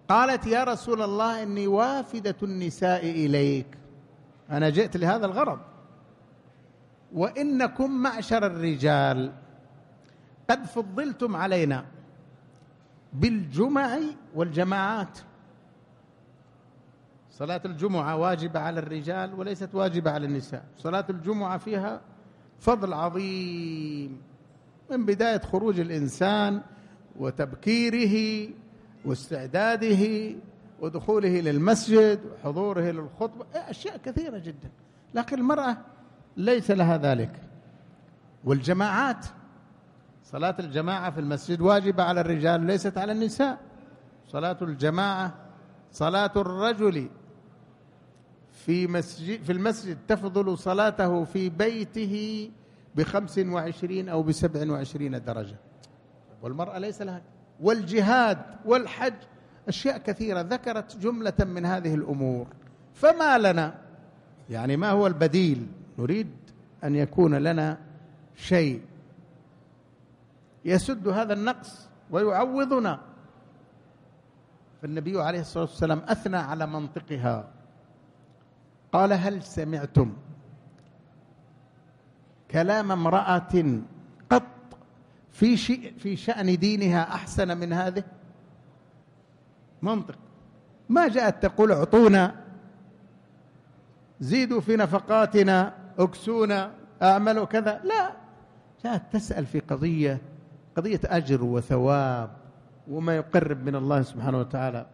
B: قالت يا رسول الله اني وافده النساء اليك انا جئت لهذا الغرض وانكم معشر الرجال قد فضلتم علينا بالجمع والجماعات صلاة الجمعة واجبة على الرجال وليست واجبة على النساء صلاة الجمعة فيها فضل عظيم من بداية خروج الإنسان وتبكيره واستعداده ودخوله للمسجد وحضوره للخطبة أشياء كثيرة جدا لكن المرأة ليس لها ذلك والجماعات صلاة الجماعة في المسجد واجبة على الرجال ليست على النساء صلاة الجماعة صلاة الرجل في مسجد في المسجد تفضل صلاته في بيته بخمس وعشرين أو بسبع وعشرين درجة والمرأة ليس لها والجهاد والحج أشياء كثيرة ذكرت جملة من هذه الأمور فما لنا يعني ما هو البديل نريد أن يكون لنا شيء يسد هذا النقص ويعوضنا فالنبي عليه الصلاه والسلام اثنى على منطقها قال هل سمعتم كلام امراه قط في شيء في شان دينها احسن من هذه منطق ما جاءت تقول اعطونا زيدوا في نفقاتنا اكسونا اعملوا كذا لا جاءت تسال في قضيه قضية أجر وثواب وما يقرب من الله سبحانه وتعالى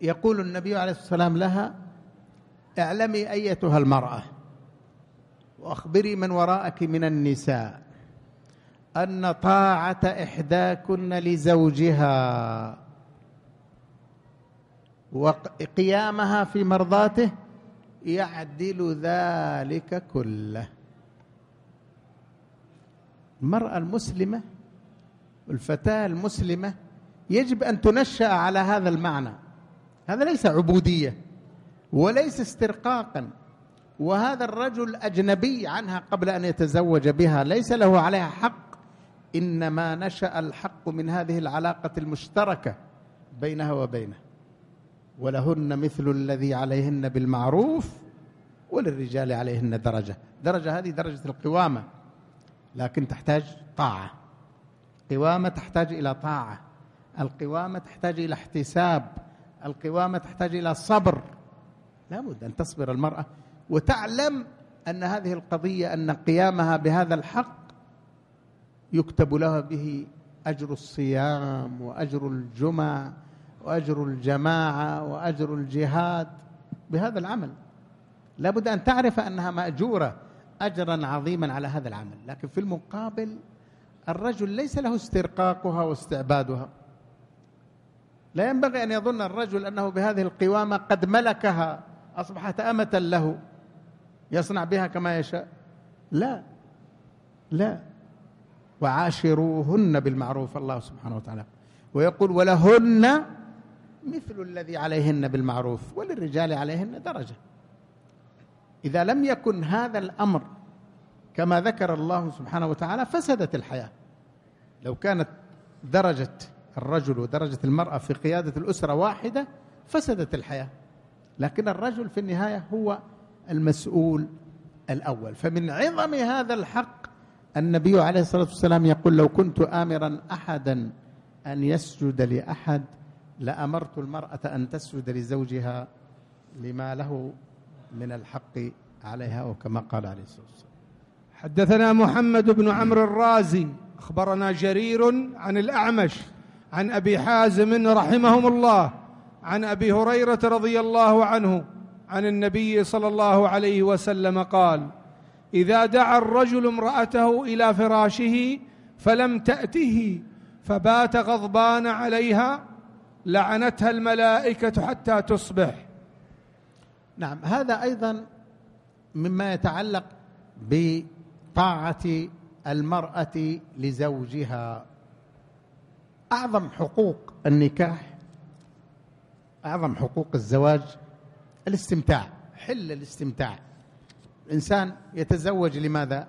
B: يقول النبي عليه الصلاة والسلام لها اعلمي أيتها المرأة وأخبري من وراءك من النساء أن طاعة إحداكن لزوجها وقيامها في مرضاته يعدل ذلك كله المرأة المسلمة الفتاة المسلمة يجب أن تنشأ على هذا المعنى هذا ليس عبودية وليس استرقاقا وهذا الرجل أجنبي عنها قبل أن يتزوج بها ليس له عليها حق إنما نشأ الحق من هذه العلاقة المشتركة بينها وبينه ولهن مثل الذي عليهن بالمعروف وللرجال عليهن درجة درجة هذه درجة القوامة لكن تحتاج طاعة قوامة تحتاج إلى طاعة القوامة تحتاج إلى احتساب القوامة تحتاج إلى صبر لابد أن تصبر المرأة وتعلم أن هذه القضية أن قيامها بهذا الحق يكتب لها به أجر الصيام وأجر الجمعة وأجر الجماعة وأجر الجهاد بهذا العمل لابد أن تعرف أنها مأجورة أجرا عظيما على هذا العمل لكن في المقابل الرجل ليس له استرقاقها واستعبادها لا ينبغي أن يظن الرجل أنه بهذه القوامة قد ملكها أصبحت أمة له يصنع بها كما يشاء لا لا وعاشروهن بالمعروف الله سبحانه وتعالى ويقول ولهن مثل الذي عليهن بالمعروف وللرجال عليهن درجه إذا لم يكن هذا الأمر كما ذكر الله سبحانه وتعالى فسدت الحياة لو كانت درجة الرجل ودرجة المرأة في قيادة الأسرة واحدة فسدت الحياة لكن الرجل في النهاية هو المسؤول الأول فمن عظم هذا الحق النبي عليه الصلاة والسلام يقول لو كنت آمرا أحدا أن يسجد لأحد لأمرت المرأة أن تسجد لزوجها لما له
A: من الحق عليها وكما قال عليه الصلاة والسلام حدثنا محمد بن عمرو الرازي أخبرنا جرير عن الأعمش عن أبي حازم رحمهم الله عن أبي هريرة رضي الله عنه عن النبي صلى الله عليه وسلم قال إذا دعا الرجل امرأته إلى فراشه فلم تأته فبات غضبان عليها لعنتها الملائكة حتى تصبح نعم
B: هذا أيضا مما يتعلق بطاعة المرأة لزوجها أعظم حقوق النكاح أعظم حقوق الزواج الاستمتاع حل الاستمتاع الإنسان يتزوج لماذا؟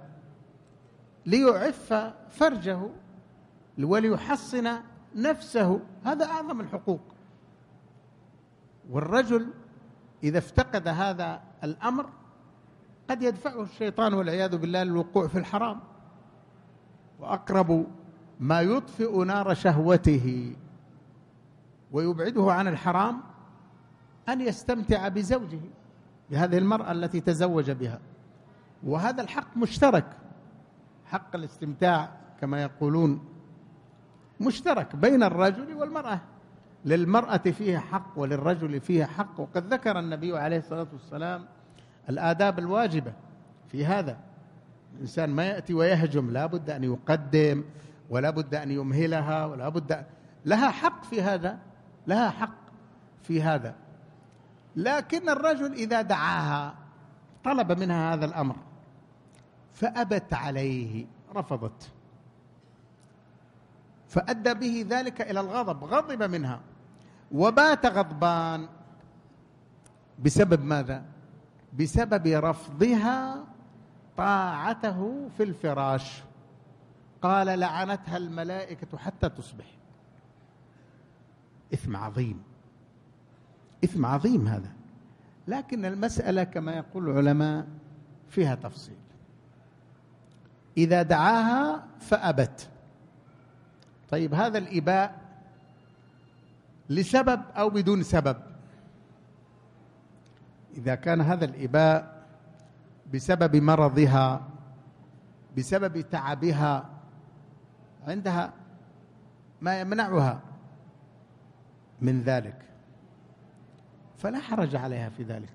B: ليعف فرجه وليحصن نفسه هذا أعظم الحقوق والرجل اذا افتقد هذا الامر قد يدفعه الشيطان والعياذ بالله للوقوع في الحرام واقرب ما يطفئ نار شهوته ويبعده عن الحرام ان يستمتع بزوجه بهذه المراه التي تزوج بها وهذا الحق مشترك حق الاستمتاع كما يقولون مشترك بين الرجل والمراه للمرأة فيها حق وللرجل فيها حق وقد ذكر النبي عليه الصلاة والسلام الآداب الواجبة في هذا الإنسان ما يأتي ويهجم لا بد أن يقدم ولا بد أن يمهلها ولا بد أن لها حق في هذا لها حق في هذا لكن الرجل إذا دعاها طلب منها هذا الأمر فأبت عليه رفضت فأدى به ذلك إلى الغضب غضب منها وبات غضبان بسبب ماذا بسبب رفضها طاعته في الفراش قال لعنتها الملائكه حتى تصبح اثم عظيم اثم عظيم هذا لكن المساله كما يقول العلماء فيها تفصيل اذا دعاها فابت طيب هذا الاباء لسبب او بدون سبب اذا كان هذا الاباء بسبب مرضها بسبب تعبها عندها ما يمنعها من ذلك فلا حرج عليها في ذلك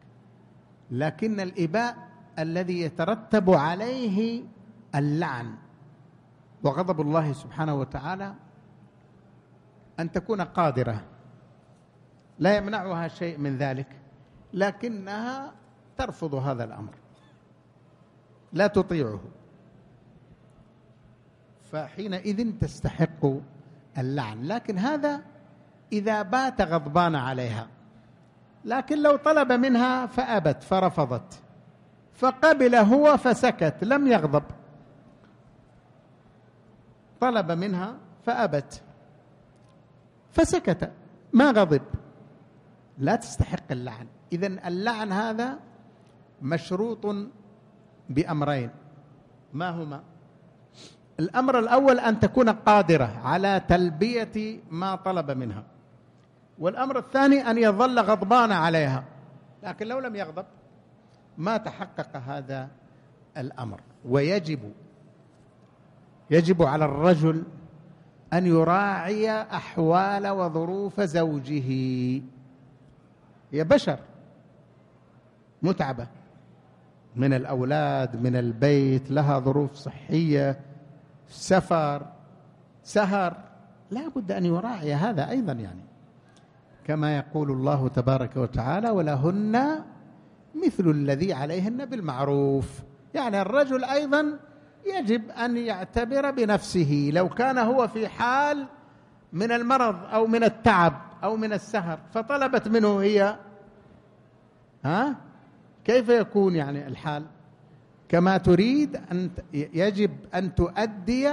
B: لكن الاباء الذي يترتب عليه اللعن وغضب الله سبحانه وتعالى ان تكون قادره لا يمنعها شيء من ذلك لكنها ترفض هذا الامر لا تطيعه فحينئذ تستحق اللعن لكن هذا اذا بات غضبان عليها لكن لو طلب منها فابت فرفضت فقبل هو فسكت لم يغضب طلب منها فابت فسكت ما غضب لا تستحق اللعن إذا اللعن هذا مشروط بأمرين ما هما الأمر الأول أن تكون قادرة على تلبية ما طلب منها والأمر الثاني أن يظل غضبان عليها لكن لو لم يغضب ما تحقق هذا الأمر ويجب يجب على الرجل أن يراعي أحوال وظروف زوجه هي بشر متعبة من الأولاد من البيت لها ظروف صحية سفر سهر لا بد أن يراعي هذا أيضا يعني كما يقول الله تبارك وتعالى ولهن مثل الذي عليهن بالمعروف يعني الرجل أيضا يجب أن يعتبر بنفسه لو كان هو في حال من المرض أو من التعب أو من السهر فطلبت منه هي ها كيف يكون يعني الحال كما تريد أن يجب أن تؤدي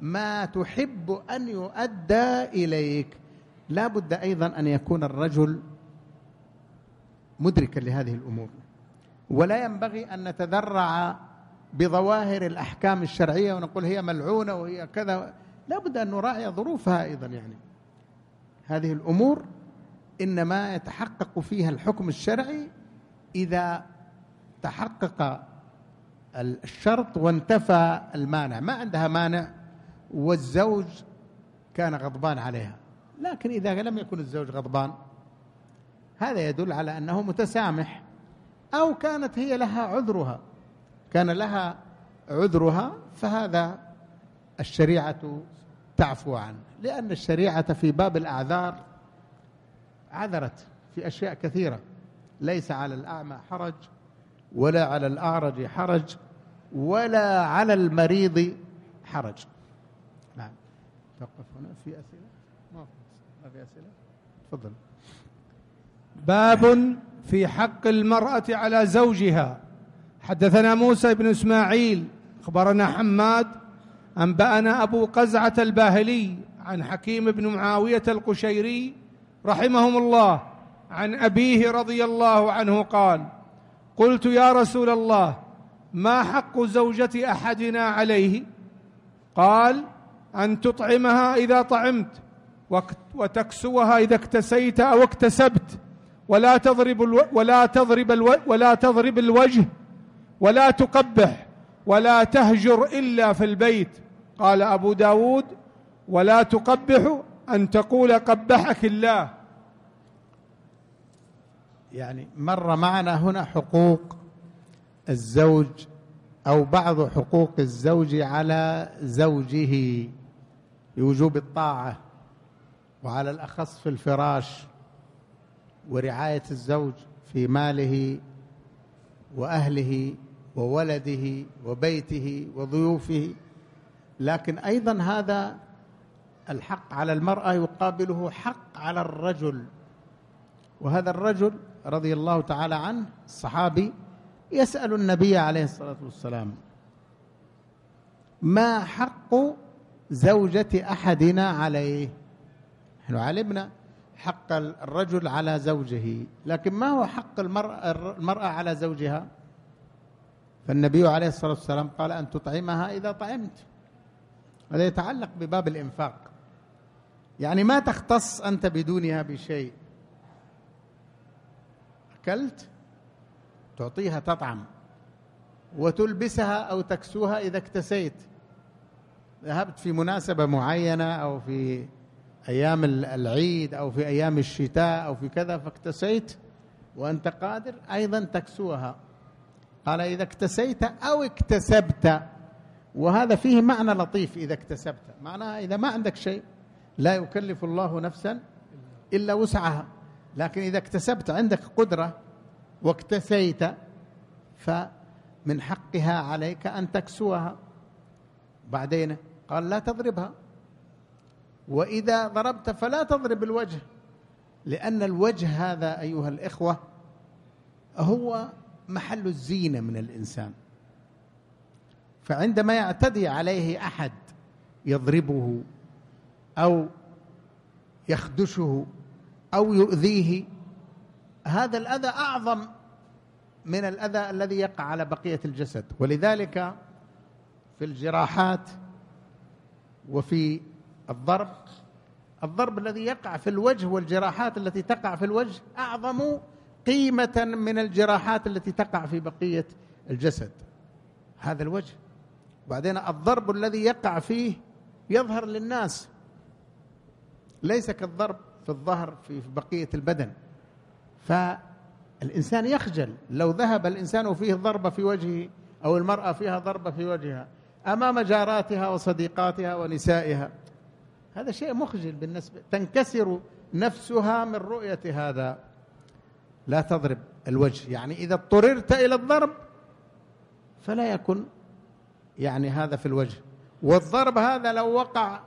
B: ما تحب أن يؤدى إليك لا بد أيضا أن يكون الرجل مدركا لهذه الأمور ولا ينبغي أن نتذرع بظواهر الأحكام الشرعية ونقول هي ملعونة وهي كذا لا بد أن نراعي ظروفها أيضا يعني هذه الأمور إنما يتحقق فيها الحكم الشرعي إذا تحقق الشرط وانتفى المانع ما عندها مانع والزوج كان غضبان عليها لكن إذا لم يكن الزوج غضبان هذا يدل على أنه متسامح أو كانت هي لها عذرها كان لها عذرها فهذا الشريعة تعفو عنه لأن الشريعة في باب الأعذار عذرت في أشياء كثيرة ليس على الأعمى حرج ولا على الأعرج حرج ولا على المريض حرج نعم توقف هنا في أسئلة ما في
A: أسئلة تفضل باب في حق المرأة على زوجها حدثنا موسى بن إسماعيل أخبرنا حماد أنبأنا أبو قزعة الباهلي عن حكيم بن معاويه القشيري رحمهم الله عن ابيه رضي الله عنه قال قلت يا رسول الله ما حق زوجه احدنا عليه قال ان تطعمها اذا طعمت وتكسوها اذا اكتسيت او اكتسبت ولا تضرب الو ولا تضرب الو ولا تضرب الوجه ولا تقبح ولا تهجر الا في البيت قال ابو داود ولا تقبح أن تقول قبحك الله
B: يعني مر معنا هنا حقوق الزوج أو بعض حقوق الزوج على زوجه بوجوب الطاعة وعلى الأخص في الفراش ورعاية الزوج في ماله وأهله وولده وبيته وضيوفه لكن أيضا هذا الحق على المرأة يقابله حق على الرجل وهذا الرجل رضي الله تعالى عنه الصحابي يسأل النبي عليه الصلاة والسلام ما حق زوجة أحدنا عليه نحن علمنا حق الرجل على زوجه لكن ما هو حق المرأة, المرأة على زوجها فالنبي عليه الصلاة والسلام قال أن تطعمها إذا طعمت هذا يتعلق بباب الإنفاق يعني ما تختص أنت بدونها بشيء أكلت تعطيها تطعم وتلبسها أو تكسوها إذا اكتسيت ذهبت في مناسبة معينة أو في أيام العيد أو في أيام الشتاء أو في كذا فاكتسيت وأنت قادر أيضا تكسوها قال إذا اكتسيت أو اكتسبت وهذا فيه معنى لطيف إذا اكتسبت معناها إذا ما عندك شيء لا يكلف الله نفسا إلا وسعها لكن إذا اكتسبت عندك قدرة واكتسيت فمن حقها عليك أن تكسوها بعدين قال لا تضربها وإذا ضربت فلا تضرب الوجه لأن الوجه هذا أيها الإخوة هو محل الزينة من الإنسان فعندما يعتدي عليه أحد يضربه او يخدشه او يؤذيه هذا الاذى اعظم من الاذى الذي يقع على بقيه الجسد ولذلك في الجراحات وفي الضرب الضرب الذي يقع في الوجه والجراحات التي تقع في الوجه اعظم قيمه من الجراحات التي تقع في بقيه الجسد هذا الوجه وبعدين الضرب الذي يقع فيه يظهر للناس ليس كالضرب في الظهر في بقية البدن فالإنسان يخجل لو ذهب الإنسان فيه ضربة في وجهه أو المرأة فيها ضربة في وجهها أمام جاراتها وصديقاتها ونسائها هذا شيء مخجل بالنسبة تنكسر نفسها من رؤية هذا لا تضرب الوجه يعني إذا اضطررت إلى الضرب فلا يكن يعني هذا في الوجه والضرب هذا لو وقع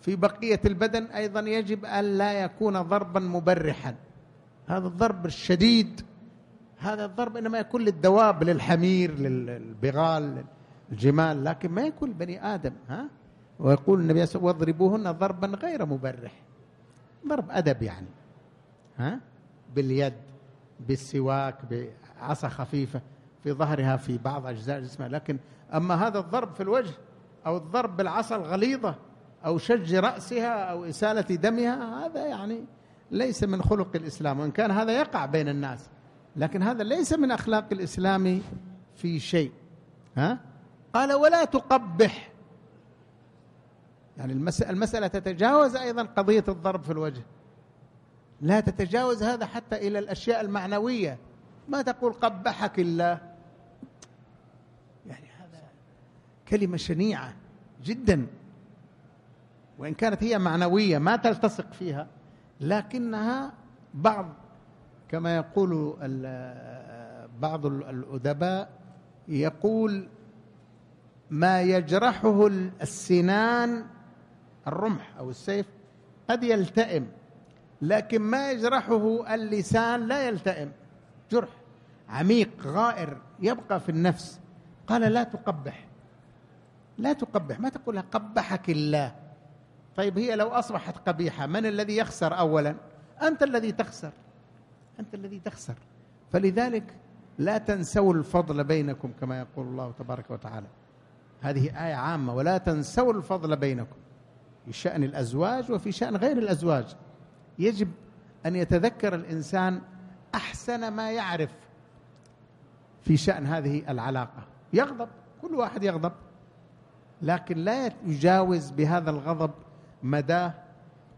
B: في بقيه البدن ايضا يجب ان لا يكون ضربا مبرحا هذا الضرب الشديد هذا الضرب انما يكون للدواب للحمير للبغال الجمال لكن ما يكون بني ادم ها ويقول النبي صلى الله عليه وسلم واضربوهن ضربا غير مبرح ضرب ادب يعني ها باليد بالسواك بعصا خفيفه في ظهرها في بعض اجزاء جسمها لكن اما هذا الضرب في الوجه او الضرب بالعصا الغليظه أو شج رأسها أو إسالة دمها هذا يعني ليس من خلق الإسلام وإن كان هذا يقع بين الناس لكن هذا ليس من أخلاق الإسلام في شيء ها؟ قال ولا تقبح يعني المسألة تتجاوز أيضا قضية الضرب في الوجه لا تتجاوز هذا حتى إلى الأشياء المعنوية ما تقول قبحك الله يعني هذا كلمة شنيعة جدا وإن كانت هي معنوية ما تلتصق فيها لكنها بعض كما يقول بعض الأدباء يقول ما يجرحه السنان الرمح أو السيف قد يلتئم لكن ما يجرحه اللسان لا يلتئم جرح عميق غائر يبقى في النفس قال لا تقبح لا تقبح ما تقولها قبحك الله طيب هي لو اصبحت قبيحه من الذي يخسر اولا انت الذي تخسر انت الذي تخسر فلذلك لا تنسوا الفضل بينكم كما يقول الله تبارك وتعالى هذه ايه عامه ولا تنسوا الفضل بينكم في شان الازواج وفي شان غير الازواج يجب ان يتذكر الانسان احسن ما يعرف في شان هذه العلاقه يغضب كل واحد يغضب لكن لا يجاوز بهذا الغضب مداه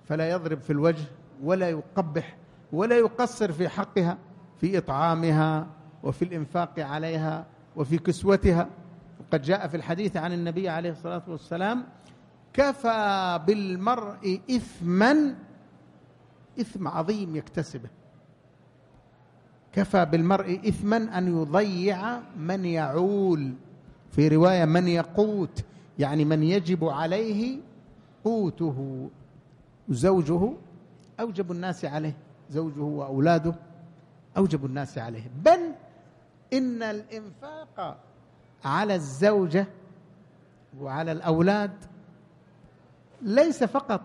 B: فلا يضرب في الوجه ولا يقبح ولا يقصر في حقها في إطعامها وفي الإنفاق عليها وفي كسوتها وقد جاء في الحديث عن النبي عليه الصلاة والسلام كفى بالمرء إثما إثم عظيم يكتسبه كفى بالمرء إثما أن يضيع من يعول في رواية من يقوت يعني من يجب عليه قوته زوجه أوجب الناس عليه زوجه وأولاده أوجب الناس عليه بل إن الإنفاق على الزوجة وعلى الأولاد ليس فقط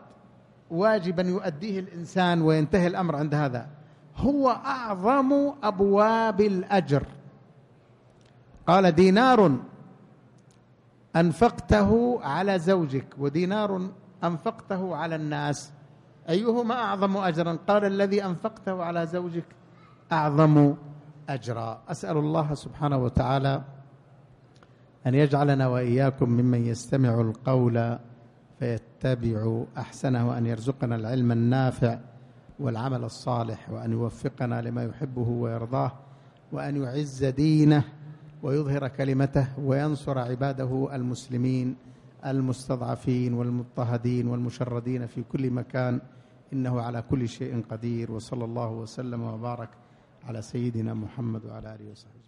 B: واجبا يؤديه الإنسان وينتهي الأمر عند هذا هو أعظم أبواب الأجر قال دينار أنفقته على زوجك ودينار انفقته على الناس ايهما اعظم اجرا قال الذي انفقته على زوجك اعظم اجرا اسال الله سبحانه وتعالى ان يجعلنا واياكم ممن يستمع القول فيتبع احسنه وان يرزقنا العلم النافع والعمل الصالح وان يوفقنا لما يحبه ويرضاه وان يعز دينه ويظهر كلمته وينصر عباده المسلمين المستضعفين والمضطهدين والمشردين في كل مكان إنه على كل شيء قدير وصلى الله وسلم وبارك على سيدنا محمد وعلى آله وصحبه